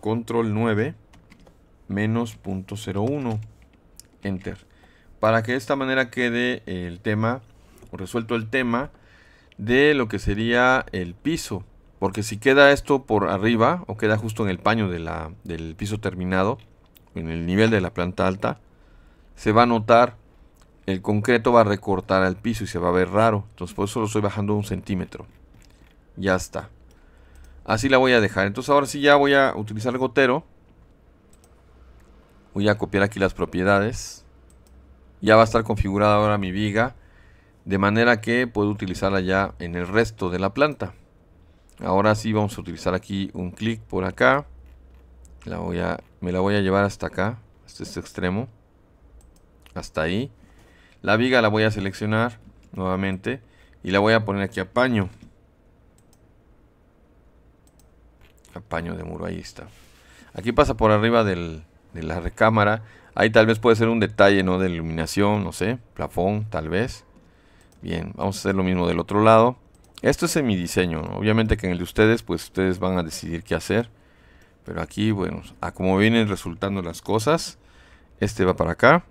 Control 9, menos .01 Enter. Para que de esta manera quede el tema, o resuelto el tema, de lo que sería el piso. Porque si queda esto por arriba, o queda justo en el paño de la, del piso terminado, en el nivel de la planta alta, se va a notar, el concreto va a recortar al piso y se va a ver raro. Entonces por eso lo estoy bajando un centímetro. Ya está. Así la voy a dejar. Entonces ahora sí ya voy a utilizar gotero. Voy a copiar aquí las propiedades. Ya va a estar configurada ahora mi viga. De manera que puedo utilizarla ya en el resto de la planta. Ahora sí vamos a utilizar aquí un clic por acá. La voy a, me la voy a llevar hasta acá. Hasta este extremo. Hasta ahí. La viga la voy a seleccionar nuevamente. Y la voy a poner aquí a paño. Paño de muro, ahí está. Aquí pasa por arriba de la recámara. Ahí tal vez puede ser un detalle, ¿no? De iluminación, no sé. Plafón, tal vez. Bien, vamos a hacer lo mismo del otro lado. Esto es en mi diseño. Obviamente que en el de ustedes, pues ustedes van a decidir qué hacer. Pero aquí, bueno, a como vienen resultando las cosas. Este va para acá.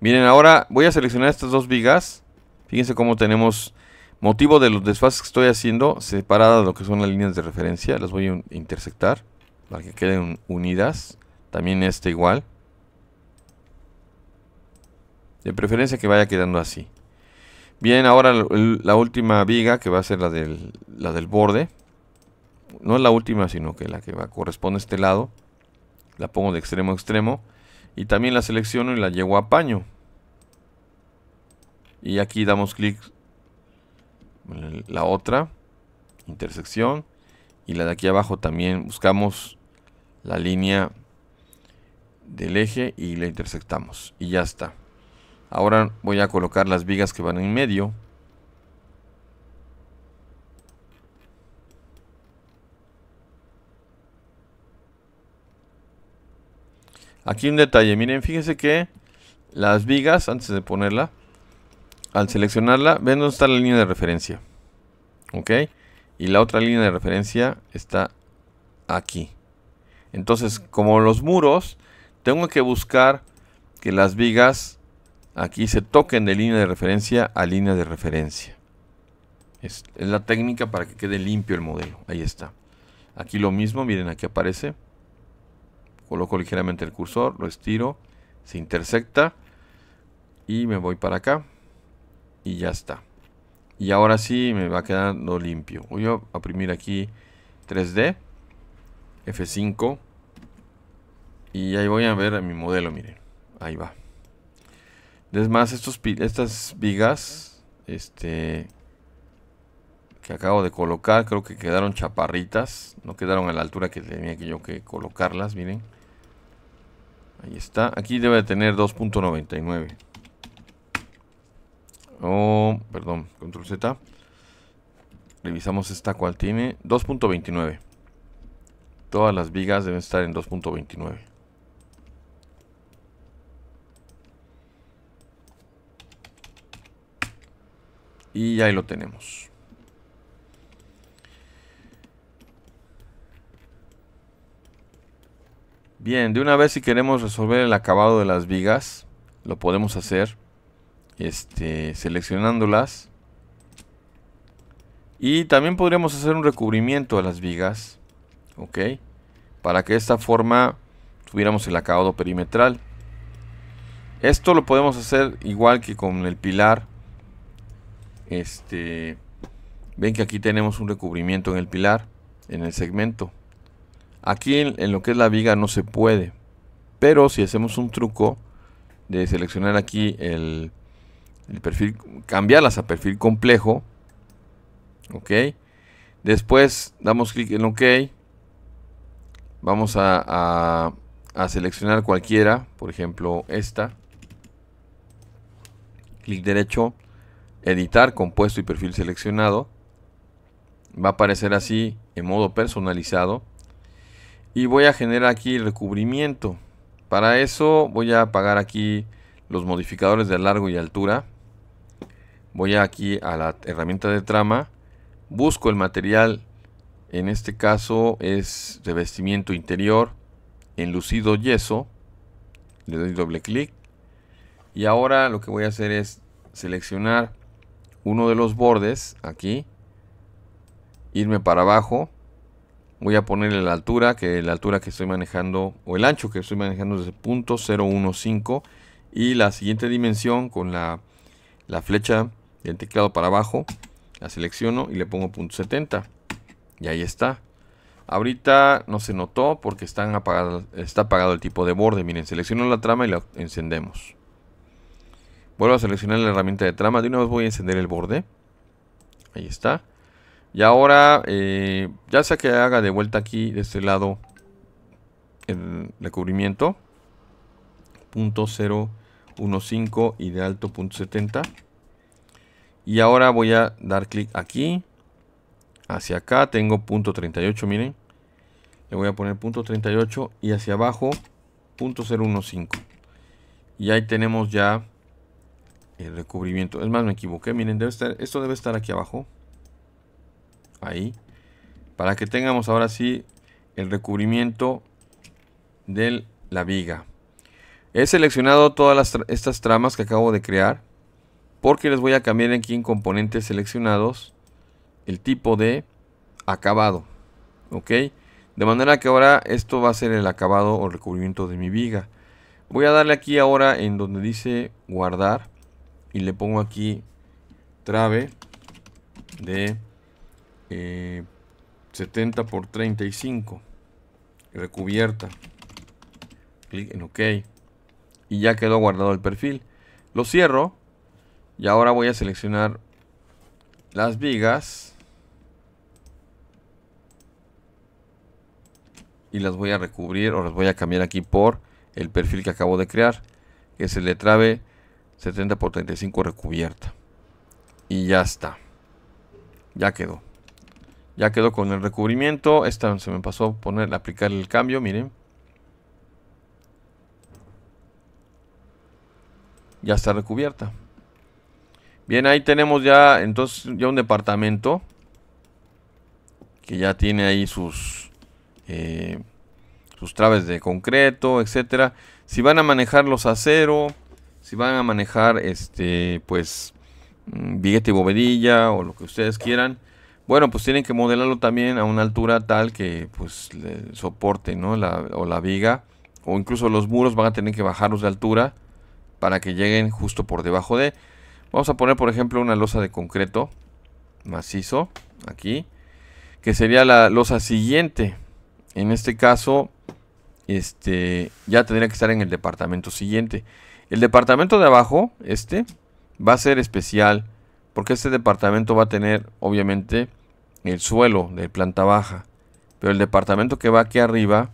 Miren, ahora voy a seleccionar estas dos vigas. Fíjense cómo tenemos Motivo de los desfases que estoy haciendo, separada de lo que son las líneas de referencia, las voy a intersectar para que queden unidas. También esta igual. De preferencia que vaya quedando así. Bien, ahora la última viga que va a ser la del, la del borde. No es la última, sino que la que va, corresponde a este lado. La pongo de extremo a extremo. Y también la selecciono y la llevo a paño. Y aquí damos clic la otra intersección y la de aquí abajo también buscamos la línea del eje y la intersectamos y ya está ahora voy a colocar las vigas que van en medio aquí un detalle miren fíjense que las vigas antes de ponerla al seleccionarla, ven dónde está la línea de referencia. ¿Ok? Y la otra línea de referencia está aquí. Entonces, como los muros, tengo que buscar que las vigas aquí se toquen de línea de referencia a línea de referencia. Es, es la técnica para que quede limpio el modelo. Ahí está. Aquí lo mismo, miren, aquí aparece. Coloco ligeramente el cursor, lo estiro, se intersecta y me voy para acá y ya está. Y ahora sí me va quedando limpio. Voy a oprimir aquí 3D, F5 y ahí voy a ver mi modelo, miren. Ahí va. Es más, estos, estas vigas este, que acabo de colocar, creo que quedaron chaparritas. No quedaron a la altura que tenía que yo que colocarlas, miren. Ahí está. Aquí debe de tener 2.99. Oh, perdón, control Z. Revisamos esta cual tiene. 2.29. Todas las vigas deben estar en 2.29. Y ahí lo tenemos. Bien, de una vez si queremos resolver el acabado de las vigas, lo podemos hacer este, seleccionándolas. Y también podríamos hacer un recubrimiento a las vigas, ¿ok? Para que de esta forma tuviéramos el acabado perimetral. Esto lo podemos hacer igual que con el pilar. Este, ven que aquí tenemos un recubrimiento en el pilar, en el segmento. Aquí en, en lo que es la viga no se puede. Pero si hacemos un truco de seleccionar aquí el, el perfil, cambiarlas a perfil complejo. Ok. Después damos clic en OK. Vamos a, a, a seleccionar cualquiera, por ejemplo esta. Clic derecho, editar compuesto y perfil seleccionado. Va a aparecer así en modo personalizado. Y voy a generar aquí el recubrimiento. Para eso voy a apagar aquí los modificadores de largo y altura voy aquí a la herramienta de trama, busco el material, en este caso es revestimiento interior, enlucido yeso, le doy doble clic y ahora lo que voy a hacer es seleccionar uno de los bordes aquí, irme para abajo, voy a ponerle la altura, que la altura que estoy manejando, o el ancho que estoy manejando es punto 0.15, y la siguiente dimensión con la, la flecha del teclado para abajo, la selecciono y le pongo .70 y ahí está. Ahorita no se notó porque está apagado el tipo de borde. Miren, selecciono la trama y la encendemos. Vuelvo a seleccionar la herramienta de trama. De una vez voy a encender el borde. Ahí está. Y ahora, eh, ya sea que haga de vuelta aquí, de este lado, el recubrimiento. .015 y de alto .70 y ahora voy a dar clic aquí. Hacia acá tengo punto 38, miren. Le voy a poner punto 38 y hacia abajo punto 015. Y ahí tenemos ya el recubrimiento. Es más, me equivoqué. Miren, debe estar, esto debe estar aquí abajo. Ahí. Para que tengamos ahora sí el recubrimiento de la viga. He seleccionado todas estas tramas que acabo de crear porque les voy a cambiar aquí en componentes seleccionados el tipo de acabado ok de manera que ahora esto va a ser el acabado o recubrimiento de mi viga voy a darle aquí ahora en donde dice guardar y le pongo aquí trave de 70 eh, por 35 recubierta clic en ok y ya quedó guardado el perfil lo cierro y ahora voy a seleccionar las vigas. Y las voy a recubrir o las voy a cambiar aquí por el perfil que acabo de crear. Que es el de Trave 70 x 35 recubierta. Y ya está. Ya quedó. Ya quedó con el recubrimiento. Esta se me pasó a aplicar el cambio, miren. Ya está recubierta. Bien, ahí tenemos ya, entonces, ya un departamento. Que ya tiene ahí sus... Eh, sus traves de concreto, etcétera. Si van a manejar los acero, si van a manejar este, pues, mm, billete y bovedilla o lo que ustedes quieran, bueno, pues tienen que modelarlo también a una altura tal que, pues, soporte, ¿no? La, o la viga, o incluso los muros van a tener que bajarlos de altura para que lleguen justo por debajo de. Vamos a poner, por ejemplo, una losa de concreto macizo aquí, que sería la losa siguiente. En este caso, este ya tendría que estar en el departamento siguiente. El departamento de abajo, este, va a ser especial porque este departamento va a tener, obviamente, el suelo de planta baja. Pero el departamento que va aquí arriba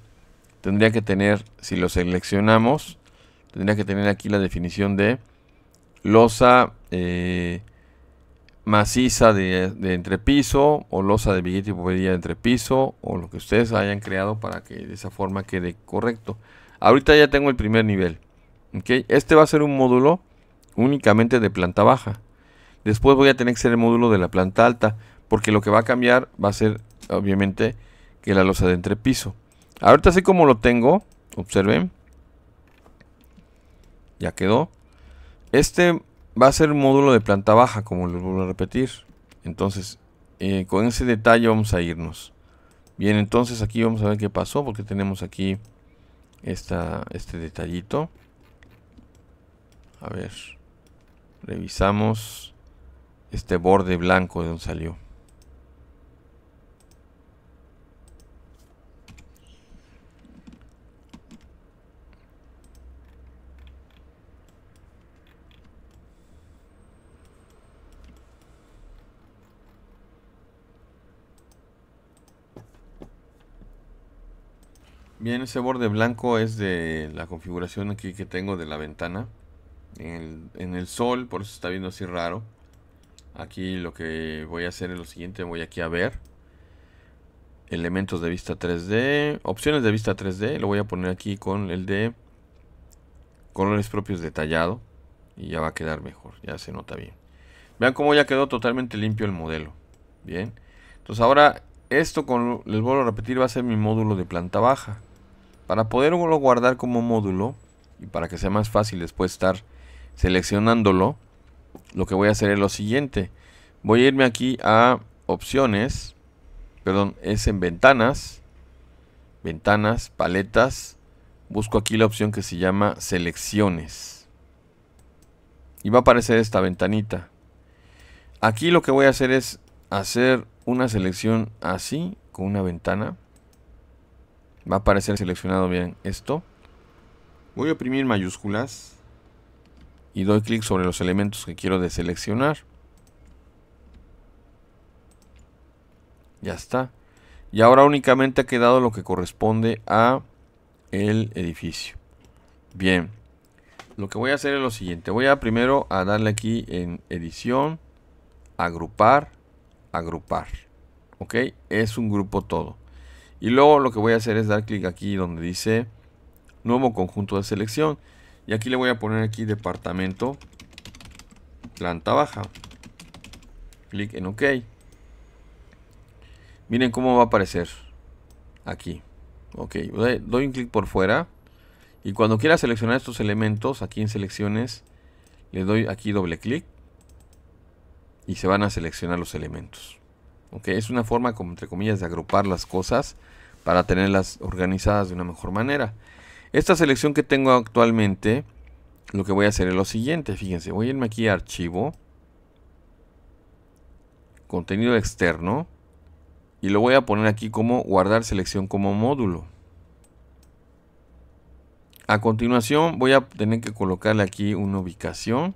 tendría que tener, si lo seleccionamos, tendría que tener aquí la definición de losa eh, maciza de, entrepiso o losa de billete y bobería de entrepiso o lo que ustedes hayan creado para que de esa forma quede correcto. Ahorita ya tengo el primer nivel. ¿okay? Este va a ser un módulo únicamente de planta baja. Después voy a tener que ser el módulo de la planta alta porque lo que va a cambiar va a ser obviamente que la losa de entrepiso. Ahorita así como lo tengo, observen, ya quedó. Este va a ser un módulo de planta baja, como les vuelvo a repetir. Entonces, eh, con ese detalle vamos a irnos. Bien, entonces aquí vamos a ver qué pasó, porque tenemos aquí este detallito. A ver, revisamos este borde blanco de donde salió. Bien, ese borde blanco es de la configuración aquí que tengo de la ventana. En el, sol, por eso está viendo así raro. Aquí lo que voy a hacer es lo siguiente, voy aquí a ver. Elementos de vista 3D, opciones de vista 3D, lo voy a poner aquí con el de colores propios detallado. Y ya va a quedar mejor, ya se nota bien. Vean cómo ya quedó totalmente limpio el modelo. Bien, entonces ahora esto con, les vuelvo a repetir, va a ser mi módulo de planta baja. Para poderlo guardar como módulo y para que sea más fácil después estar seleccionándolo, lo que voy a hacer es lo siguiente. Voy a irme aquí a opciones, perdón, es en ventanas, ventanas, paletas. Busco aquí la opción que se llama selecciones. Y va a aparecer esta ventanita. Aquí lo que voy a hacer es hacer una selección así, con una ventana va a aparecer seleccionado, bien esto. Voy a oprimir mayúsculas y doy clic sobre los elementos que quiero deseleccionar. Ya está. Y ahora únicamente ha quedado lo que corresponde a el edificio. Bien. Lo que voy a hacer es lo siguiente. Voy a primero a darle aquí en edición, agrupar, agrupar. ¿Ok? Es un grupo todo. Y luego lo que voy a hacer es dar clic aquí donde dice nuevo conjunto de selección. Y aquí le voy a poner aquí departamento planta baja. Clic en OK. Miren cómo va a aparecer aquí. Ok, doy un clic por fuera. Y cuando quiera seleccionar estos elementos, aquí en selecciones, le doy aquí doble clic. Y se van a seleccionar los elementos. Ok, es una forma, como entre comillas, de agrupar las cosas para tenerlas organizadas de una mejor manera. Esta selección que tengo actualmente, lo que voy a hacer es lo siguiente. Fíjense, voy a irme aquí a archivo, contenido externo, y lo voy a poner aquí como guardar selección como módulo. A continuación voy a tener que colocarle aquí una ubicación.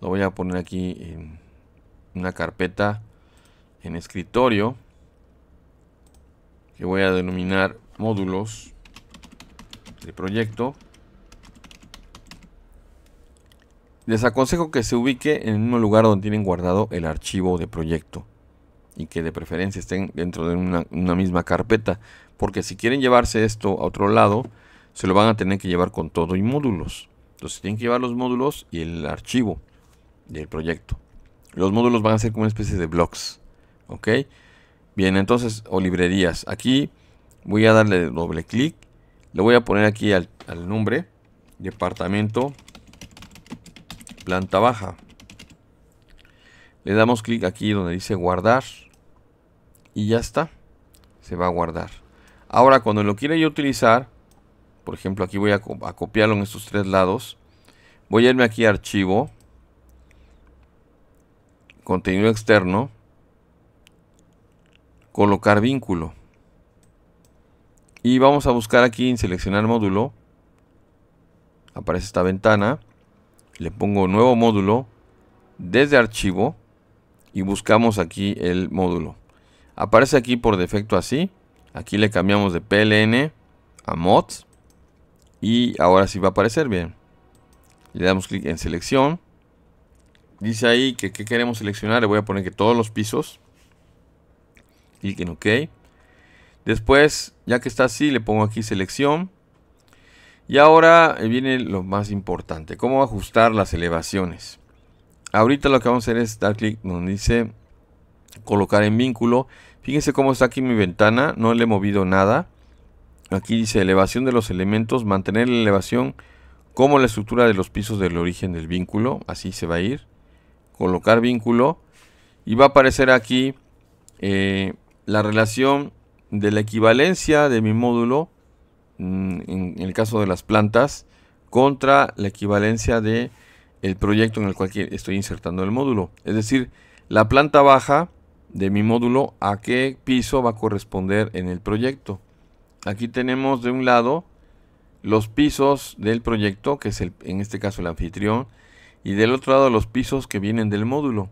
Lo voy a poner aquí en una carpeta en escritorio que voy a denominar módulos de proyecto. Les aconsejo que se ubique en un lugar donde tienen guardado el archivo de proyecto y que de preferencia estén dentro de una, misma carpeta, porque si quieren llevarse esto a otro lado, se lo van a tener que llevar con todo y módulos. Entonces tienen que llevar los módulos y el archivo del proyecto. Los módulos van a ser como una especie de blocks, ¿ok? Bien, entonces, o librerías. Aquí voy a darle doble clic. Le voy a poner aquí al, nombre, departamento, planta baja. Le damos clic aquí donde dice guardar. Y ya está. Se va a guardar. Ahora, cuando lo quiera yo utilizar, por ejemplo, aquí voy a, a copiarlo en estos tres lados. Voy a irme aquí a archivo, contenido externo colocar vínculo. Y vamos a buscar aquí en seleccionar módulo. Aparece esta ventana. Le pongo nuevo módulo desde archivo y buscamos aquí el módulo. Aparece aquí por defecto así. Aquí le cambiamos de PLN a mods y ahora sí va a aparecer bien. Le damos clic en selección. Dice ahí que, qué queremos seleccionar. Le voy a poner que todos los pisos clic en OK. Después, ya que está así, le pongo aquí selección. Y ahora viene lo más importante, cómo ajustar las elevaciones. Ahorita lo que vamos a hacer es dar clic donde dice colocar en vínculo. Fíjense cómo está aquí mi ventana, no le he movido nada. Aquí dice elevación de los elementos, mantener la elevación como la estructura de los pisos del origen del vínculo, así se va a ir. Colocar vínculo y va a aparecer aquí eh, la relación de la equivalencia de mi módulo, mm, en el caso de las plantas, contra la equivalencia de el proyecto en el cual estoy insertando el módulo. Es decir, la planta baja de mi módulo a qué piso va a corresponder en el proyecto. Aquí tenemos de un lado los pisos del proyecto, que es el, en este caso el anfitrión, y del otro lado los pisos que vienen del módulo.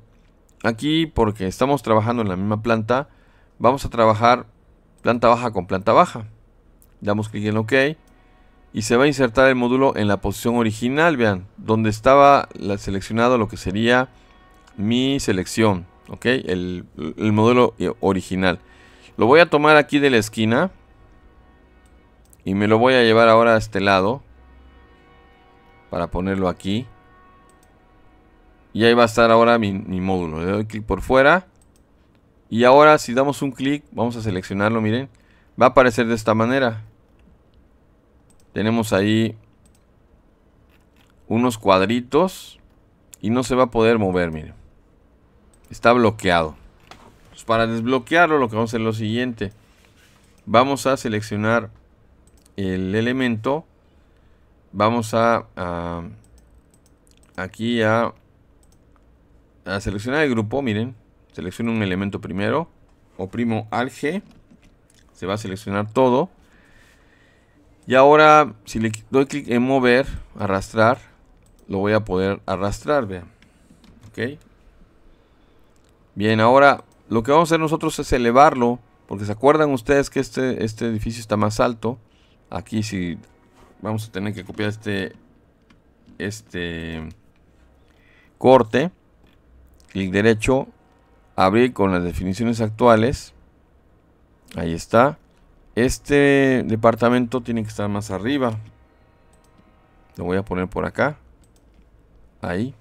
Aquí, porque estamos trabajando en la misma planta, vamos a trabajar planta baja con planta baja. Damos clic en OK y se va a insertar el módulo en la posición original, vean, donde estaba seleccionado lo que sería mi selección, ok, el, el módulo eh, original. Lo voy a tomar aquí de la esquina y me lo voy a llevar ahora a este lado para ponerlo aquí. Y ahí va a estar ahora mi, mi módulo. Le doy clic por fuera y ahora si damos un clic, vamos a seleccionarlo, miren, va a aparecer de esta manera. Tenemos ahí unos cuadritos y no se va a poder mover, miren. Está bloqueado. Pues, para desbloquearlo lo que vamos a hacer es lo siguiente. Vamos a seleccionar el elemento. Vamos a, a aquí a, a seleccionar el grupo, miren selecciono un elemento primero, oprimo al G, se va a seleccionar todo. Y ahora, si le doy clic en mover, arrastrar, lo voy a poder arrastrar, vean. ¿Ok? Bien, ahora lo que vamos a hacer nosotros es elevarlo, porque se acuerdan ustedes que este, este edificio está más alto. Aquí si vamos a tener que copiar este, este corte, clic derecho, abrir con las definiciones actuales. Ahí está. Este departamento tiene que estar más arriba. Lo voy a poner por acá. Ahí.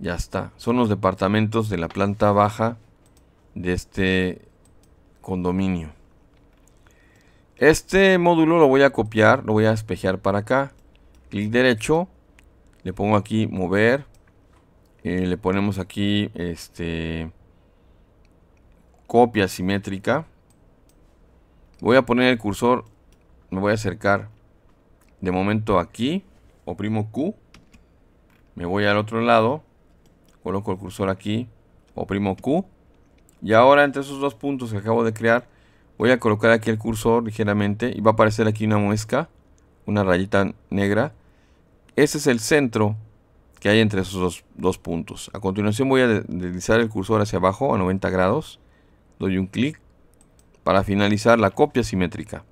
Ya está. Son los departamentos de la planta baja de este condominio. Este módulo lo voy a copiar, lo voy a espejear para acá. Clic derecho. Le pongo aquí mover eh, le ponemos aquí este copia simétrica. Voy a poner el cursor, me voy a acercar de momento aquí, oprimo Q, me voy al otro lado, coloco el cursor aquí, oprimo Q. Y ahora entre esos dos puntos que acabo de crear, voy a colocar aquí el cursor ligeramente y va a aparecer aquí una muesca, una rayita negra. Ese es el centro que hay entre esos dos, puntos. A continuación voy a deslizar el cursor hacia abajo a 90 grados. Doy un clic para finalizar la copia simétrica.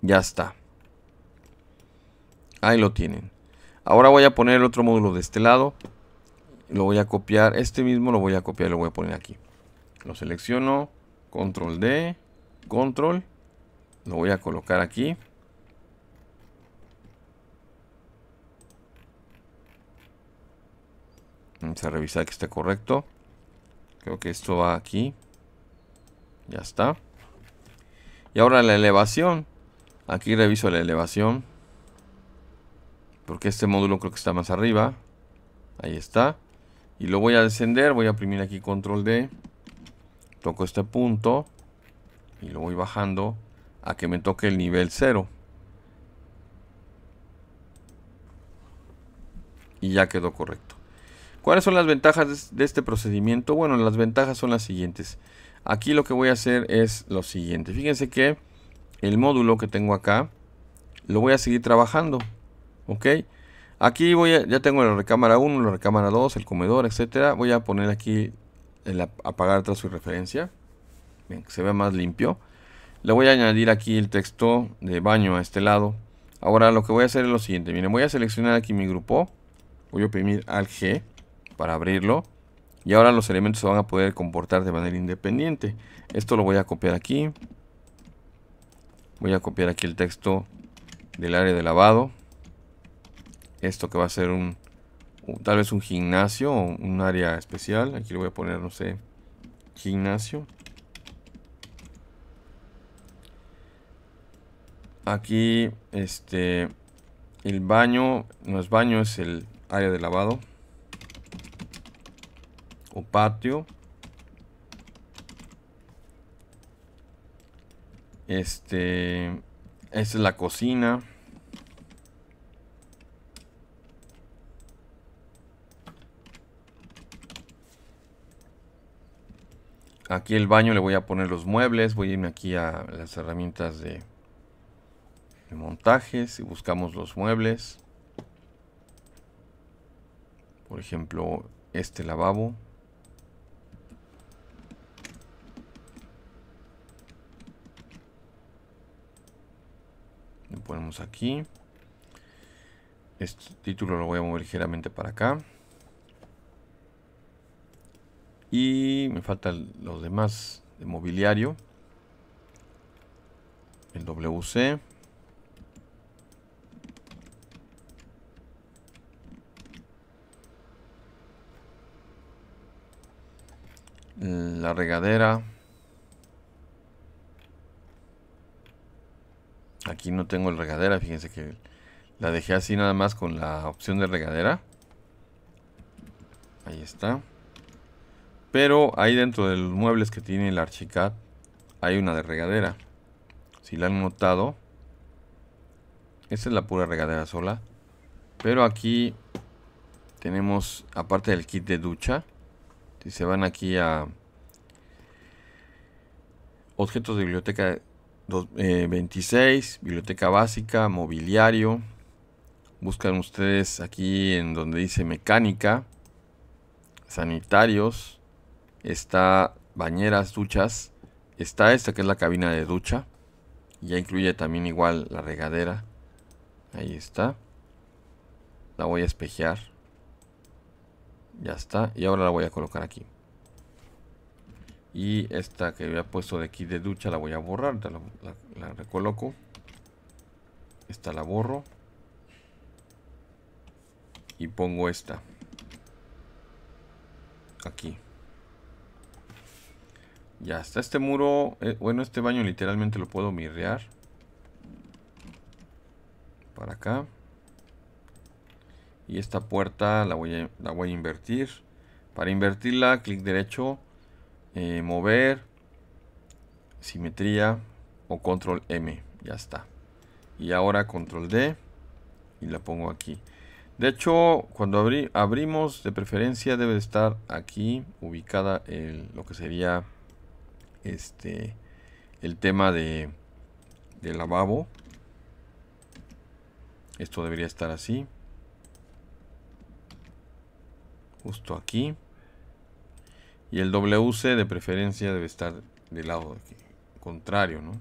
Ya está. Ahí lo tienen. Ahora voy a poner el otro módulo de este lado. Lo voy a copiar. Este mismo lo voy a copiar y lo voy a poner aquí. Lo selecciono. Control D. Control. Lo voy a colocar aquí. Vamos a revisar que esté correcto. Creo que esto va aquí. Ya está. Y ahora la elevación. Aquí reviso la elevación. Porque este módulo creo que está más arriba. Ahí está. Y lo voy a descender. Voy a imprimir aquí control D. Toco este punto. Y lo voy bajando a que me toque el nivel 0. Y ya quedó correcto. ¿Cuáles son las ventajas de este procedimiento? Bueno, las ventajas son las siguientes. Aquí lo que voy a hacer es lo siguiente. Fíjense que el módulo que tengo acá lo voy a seguir trabajando. ¿Ok? Aquí voy ya tengo la recámara 1, la recámara 2, el comedor, etcétera. Voy a poner aquí el apagar tras su referencia. que se vea más limpio. Le voy a añadir aquí el texto de baño a este lado. Ahora lo que voy a hacer es lo siguiente. Miren, voy a seleccionar aquí mi grupo. Voy a oprimir al G para abrirlo. Y ahora los elementos se van a poder comportar de manera independiente. Esto lo voy a copiar aquí. Voy a copiar aquí el texto del área de lavado. Esto que va a ser un, tal vez un gimnasio o un área especial. Aquí le voy a poner, no sé, gimnasio. Aquí, este, el baño, no es baño, es el área de lavado o patio. Este, esta es la cocina. Aquí el baño le voy a poner los muebles. Voy a irme aquí a las herramientas de, de montajes y buscamos los muebles. Por ejemplo, este lavabo. ponemos aquí. Este título lo voy a mover ligeramente para acá. Y me faltan los demás de mobiliario. El WC. La regadera. Aquí no tengo el regadera, fíjense que la dejé así nada más con la opción de regadera. Ahí está. Pero ahí dentro de los muebles que tiene el Archicad hay una de regadera. Si la han notado, esta es la pura regadera sola. Pero aquí tenemos, aparte del kit de ducha, si se van aquí a objetos de biblioteca 26, eh, biblioteca básica, mobiliario. Buscan ustedes aquí en donde dice mecánica, sanitarios, está bañeras, duchas. Está esta que es la cabina de ducha. Ya incluye también igual la regadera. Ahí está. La voy a espejear. Ya está. Y ahora la voy a colocar aquí. Y esta que había puesto de aquí de ducha la voy a borrar. La, recoloco. Esta la borro. Y pongo esta. Aquí. Ya está este muro. Eh, bueno, este baño literalmente lo puedo mirrear. Para acá. Y esta puerta la la voy a invertir. Para invertirla, clic derecho eh, mover, simetría o control M, ya está. Y ahora control D y la pongo aquí. De hecho, cuando abrimos, de preferencia debe estar aquí ubicada lo que sería este el tema de, de lavabo. Esto debería estar así. Justo aquí. Y el WC de preferencia debe estar del lado contrario, ¿no?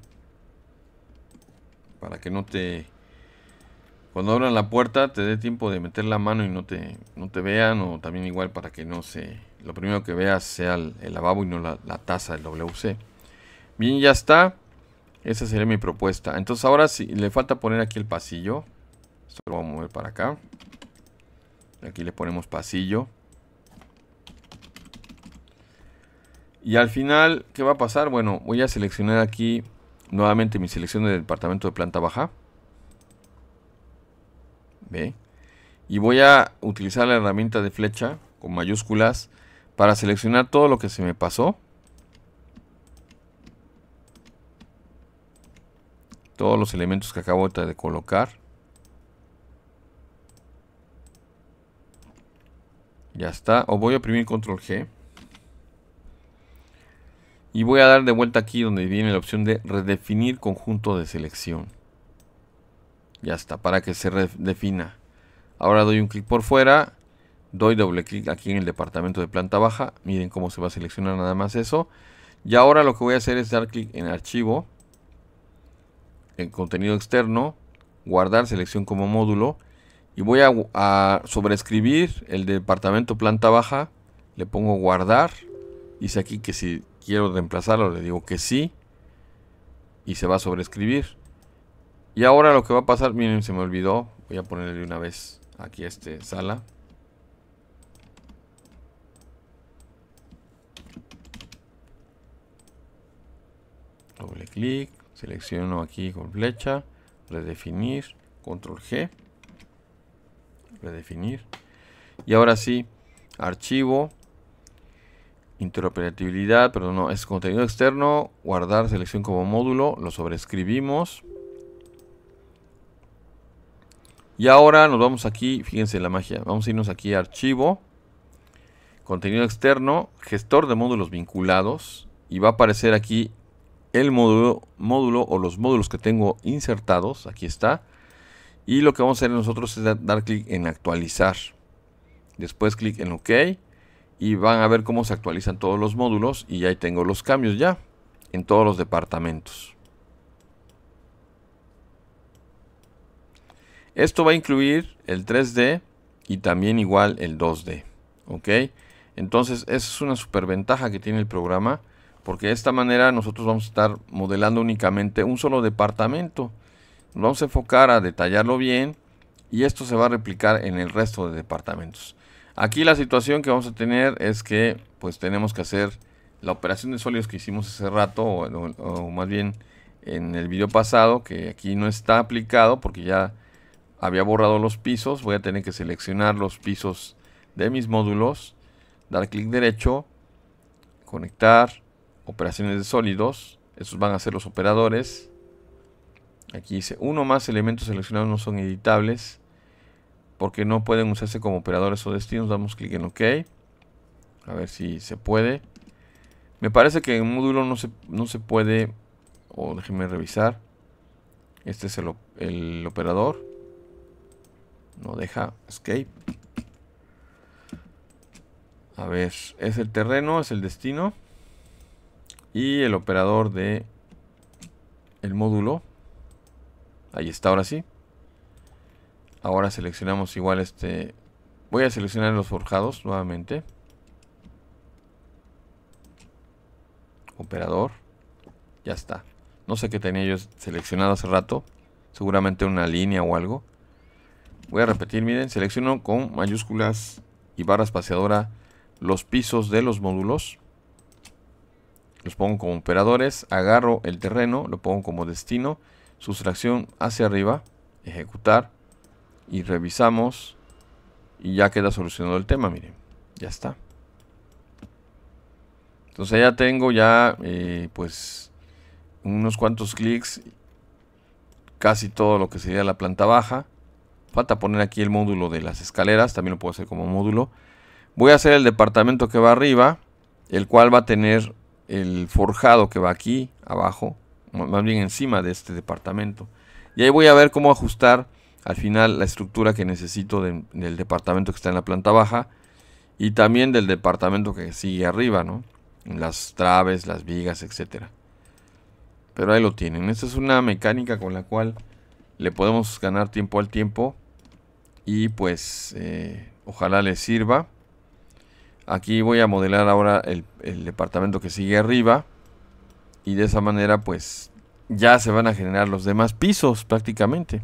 Para que no te... Cuando abran la puerta te dé tiempo de meter la mano y no te, te vean o también igual para que no se... Lo primero que veas sea el, lavabo y no la, taza del WC. Bien, ya está. Esa sería mi propuesta. Entonces ahora si le falta poner aquí el pasillo. Esto lo vamos a mover para acá. Aquí le ponemos pasillo. Y al final, ¿qué va a pasar? Bueno, voy a seleccionar aquí nuevamente mi selección del departamento de planta baja. ¿Ve? Y voy a utilizar la herramienta de flecha con mayúsculas para seleccionar todo lo que se me pasó. Todos los elementos que acabo de colocar. Ya está. O voy a oprimir control G. Y voy a dar de vuelta aquí donde viene la opción de redefinir conjunto de selección. Ya está, para que se redefina. Ahora doy un clic por fuera, doy doble clic aquí en el departamento de planta baja. Miren cómo se va a seleccionar nada más eso. Y ahora lo que voy a hacer es dar clic en archivo, en contenido externo, guardar selección como módulo. Y voy a, a sobreescribir el departamento planta baja. Le pongo guardar. Dice aquí que si quiero reemplazarlo, le digo que sí. Y se va a sobreescribir. Y ahora lo que va a pasar, miren, se me olvidó. Voy a ponerle una vez aquí este sala. Doble clic, selecciono aquí con flecha, redefinir, control G, redefinir. Y ahora sí, archivo, interoperabilidad, perdón, no, es contenido externo, guardar selección como módulo, lo sobrescribimos. Y ahora nos vamos aquí, fíjense la magia, vamos a irnos aquí a archivo, contenido externo, gestor de módulos vinculados, y va a aparecer aquí el módulo, módulo o los módulos que tengo insertados, aquí está. Y lo que vamos a hacer nosotros es dar clic en actualizar. Después clic en OK y van a ver cómo se actualizan todos los módulos y ahí tengo los cambios ya en todos los departamentos. Esto va a incluir el 3D y también igual el 2D. ¿Ok? Entonces esa es una ventaja que tiene el programa porque de esta manera nosotros vamos a estar modelando únicamente un solo departamento. Nos vamos a enfocar a detallarlo bien y esto se va a replicar en el resto de departamentos. Aquí la situación que vamos a tener es que pues tenemos que hacer la operación de sólidos que hicimos hace rato, o, más bien en el video pasado, que aquí no está aplicado porque ya había borrado los pisos. Voy a tener que seleccionar los pisos de mis módulos, dar clic derecho, conectar, operaciones de sólidos, estos van a ser los operadores. Aquí dice uno más elementos seleccionados no son editables porque no pueden usarse como operadores o destinos. Damos clic en OK. A ver si se puede. Me parece que en módulo no se, no se puede. O déjenme revisar. Este es el, el operador. No deja. Escape. A ver, es el terreno, es el destino. Y el operador de el módulo. Ahí está, ahora sí. Ahora seleccionamos igual este... Voy a seleccionar los forjados nuevamente. Operador. Ya está. No sé qué tenía yo seleccionado hace rato. Seguramente una línea o algo. Voy a repetir, miren, selecciono con mayúsculas y barra espaciadora los pisos de los módulos. Los pongo como operadores, agarro el terreno, lo pongo como destino, sustracción hacia arriba, ejecutar, y revisamos y ya queda solucionado el tema, miren, ya está. Entonces ya tengo ya eh, pues unos cuantos clics, casi todo lo que sería la planta baja. Falta poner aquí el módulo de las escaleras, también lo puedo hacer como módulo. Voy a hacer el departamento que va arriba, el cual va a tener el forjado que va aquí abajo, más bien encima de este departamento. Y ahí voy a ver cómo ajustar al final la estructura que necesito del departamento que está en la planta baja y también del departamento que sigue arriba, ¿no? Las traves, las vigas, etcétera. Pero ahí lo tienen. Esta es una mecánica con la cual le podemos ganar tiempo al tiempo y pues eh, ojalá les sirva. Aquí voy a modelar ahora el departamento que sigue arriba y de esa manera pues ya se van a generar los demás pisos prácticamente.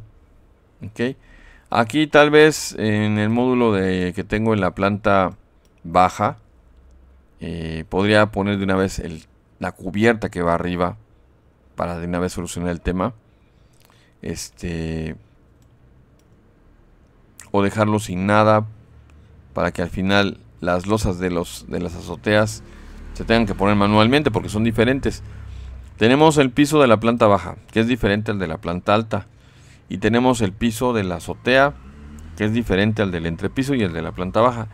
Aquí tal vez en el módulo de, que tengo en la planta baja, eh, podría poner de una vez la cubierta que va arriba para de una vez solucionar el tema. Este o dejarlo sin nada para que al final las losas de los de las azoteas se tengan que poner manualmente porque son diferentes. Tenemos el piso de la planta baja, que es diferente al de la planta alta y tenemos el piso de la azotea que es diferente al del entrepiso y el de la planta baja.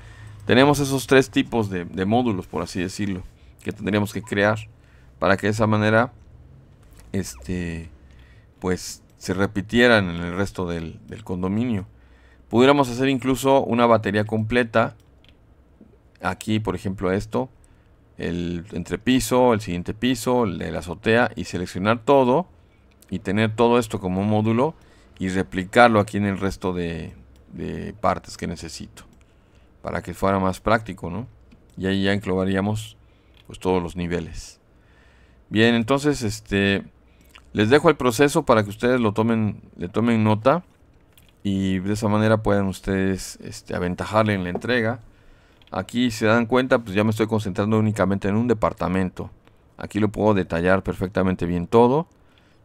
Tenemos esos tres tipos de, módulos, por así decirlo, que tendríamos que crear para que de esa manera este, pues, se repitieran en el resto del, del condominio. Pudiéramos hacer incluso una batería completa. Aquí, por ejemplo, esto. El entrepiso, el siguiente piso, el de la azotea. Y seleccionar todo. Y tener todo esto como módulo y replicarlo aquí en el resto de, partes que necesito para que fuera más práctico, ¿no? Y ahí ya englobaríamos pues todos los niveles. Bien, entonces este les dejo el proceso para que ustedes lo tomen, le tomen nota y de esa manera puedan ustedes este, aventajarle en la entrega. Aquí se dan cuenta, pues ya me estoy concentrando únicamente en un departamento. Aquí lo puedo detallar perfectamente bien todo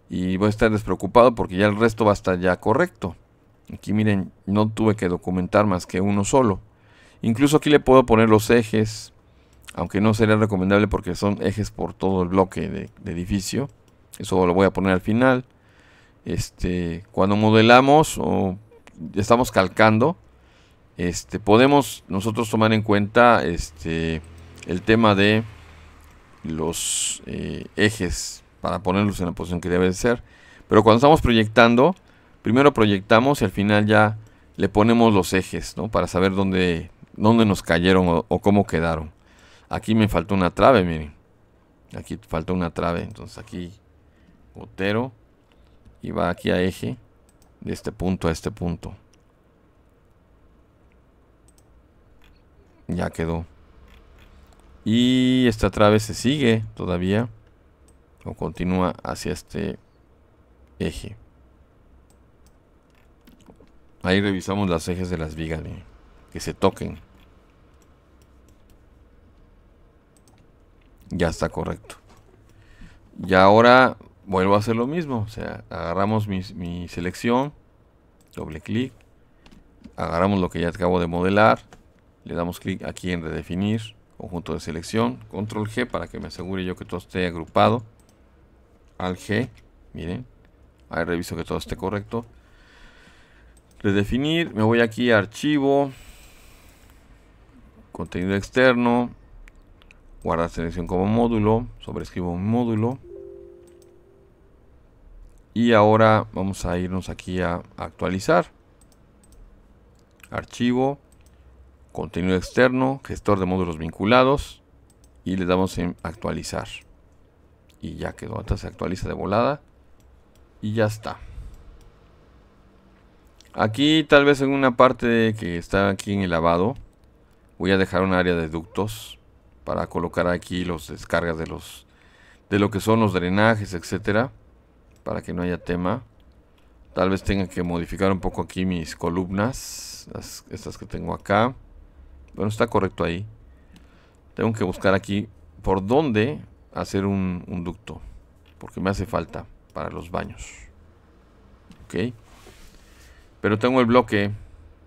y voy a estar despreocupado porque ya el resto va a estar ya correcto. Aquí miren, no tuve que documentar más que uno solo. Incluso aquí le puedo poner los ejes, aunque no sería recomendable porque son ejes por todo el bloque de, edificio. Eso lo voy a poner al final. Este, cuando modelamos o estamos calcando, este, podemos nosotros tomar en cuenta este, el tema de los eh, ejes para ponerlos en la posición que debe de ser. Pero cuando estamos proyectando, primero proyectamos y al final ya le ponemos los ejes, ¿no? Para saber dónde, dónde nos cayeron o, cómo quedaron. Aquí me faltó una trave, miren. Aquí faltó una trave, entonces aquí gotero y va aquí a eje de este punto a este punto. Ya quedó. Y esta trave se sigue todavía continúa hacia este eje. Ahí revisamos las ejes de las vigas, que se toquen. Ya está correcto. Y ahora vuelvo a hacer lo mismo. O sea, agarramos mi, mi selección, doble clic, agarramos lo que ya acabo de modelar, le damos clic aquí en redefinir, conjunto de selección, control G para que me asegure yo que todo esté agrupado al G. Miren. Ahí reviso que todo esté correcto. Redefinir. Me voy aquí a archivo. Contenido externo. Guardar selección como módulo. Sobrescribo un módulo. Y ahora vamos a irnos aquí a actualizar. Archivo. Contenido externo. Gestor de módulos vinculados. Y le damos en actualizar. Y ya quedó. Entonces se actualiza de volada. Y ya está. Aquí tal vez en una parte que está aquí en el lavado. Voy a dejar un área de ductos. Para colocar aquí los descargas de los de lo que son los drenajes, etcétera. Para que no haya tema. Tal vez tenga que modificar un poco aquí mis columnas. estas que tengo acá. Bueno, está correcto ahí. Tengo que buscar aquí por dónde hacer un, ducto. Porque me hace falta para los baños. Ok. Pero tengo el bloque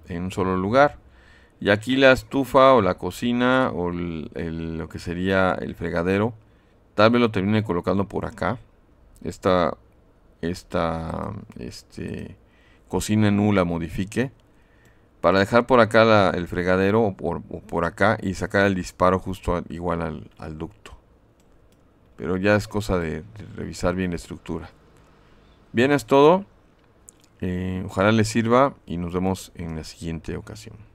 en un solo lugar. Y aquí la estufa o la cocina o lo que sería el fregadero. Tal vez lo termine colocando por acá. Esta, esta este, cocina nula modifique. Para dejar por acá el fregadero o por, por, acá y sacar el disparo justo igual al ducto pero ya es cosa de, revisar bien la estructura. Bien, es todo. Eh, ojalá les sirva y nos vemos en la siguiente ocasión.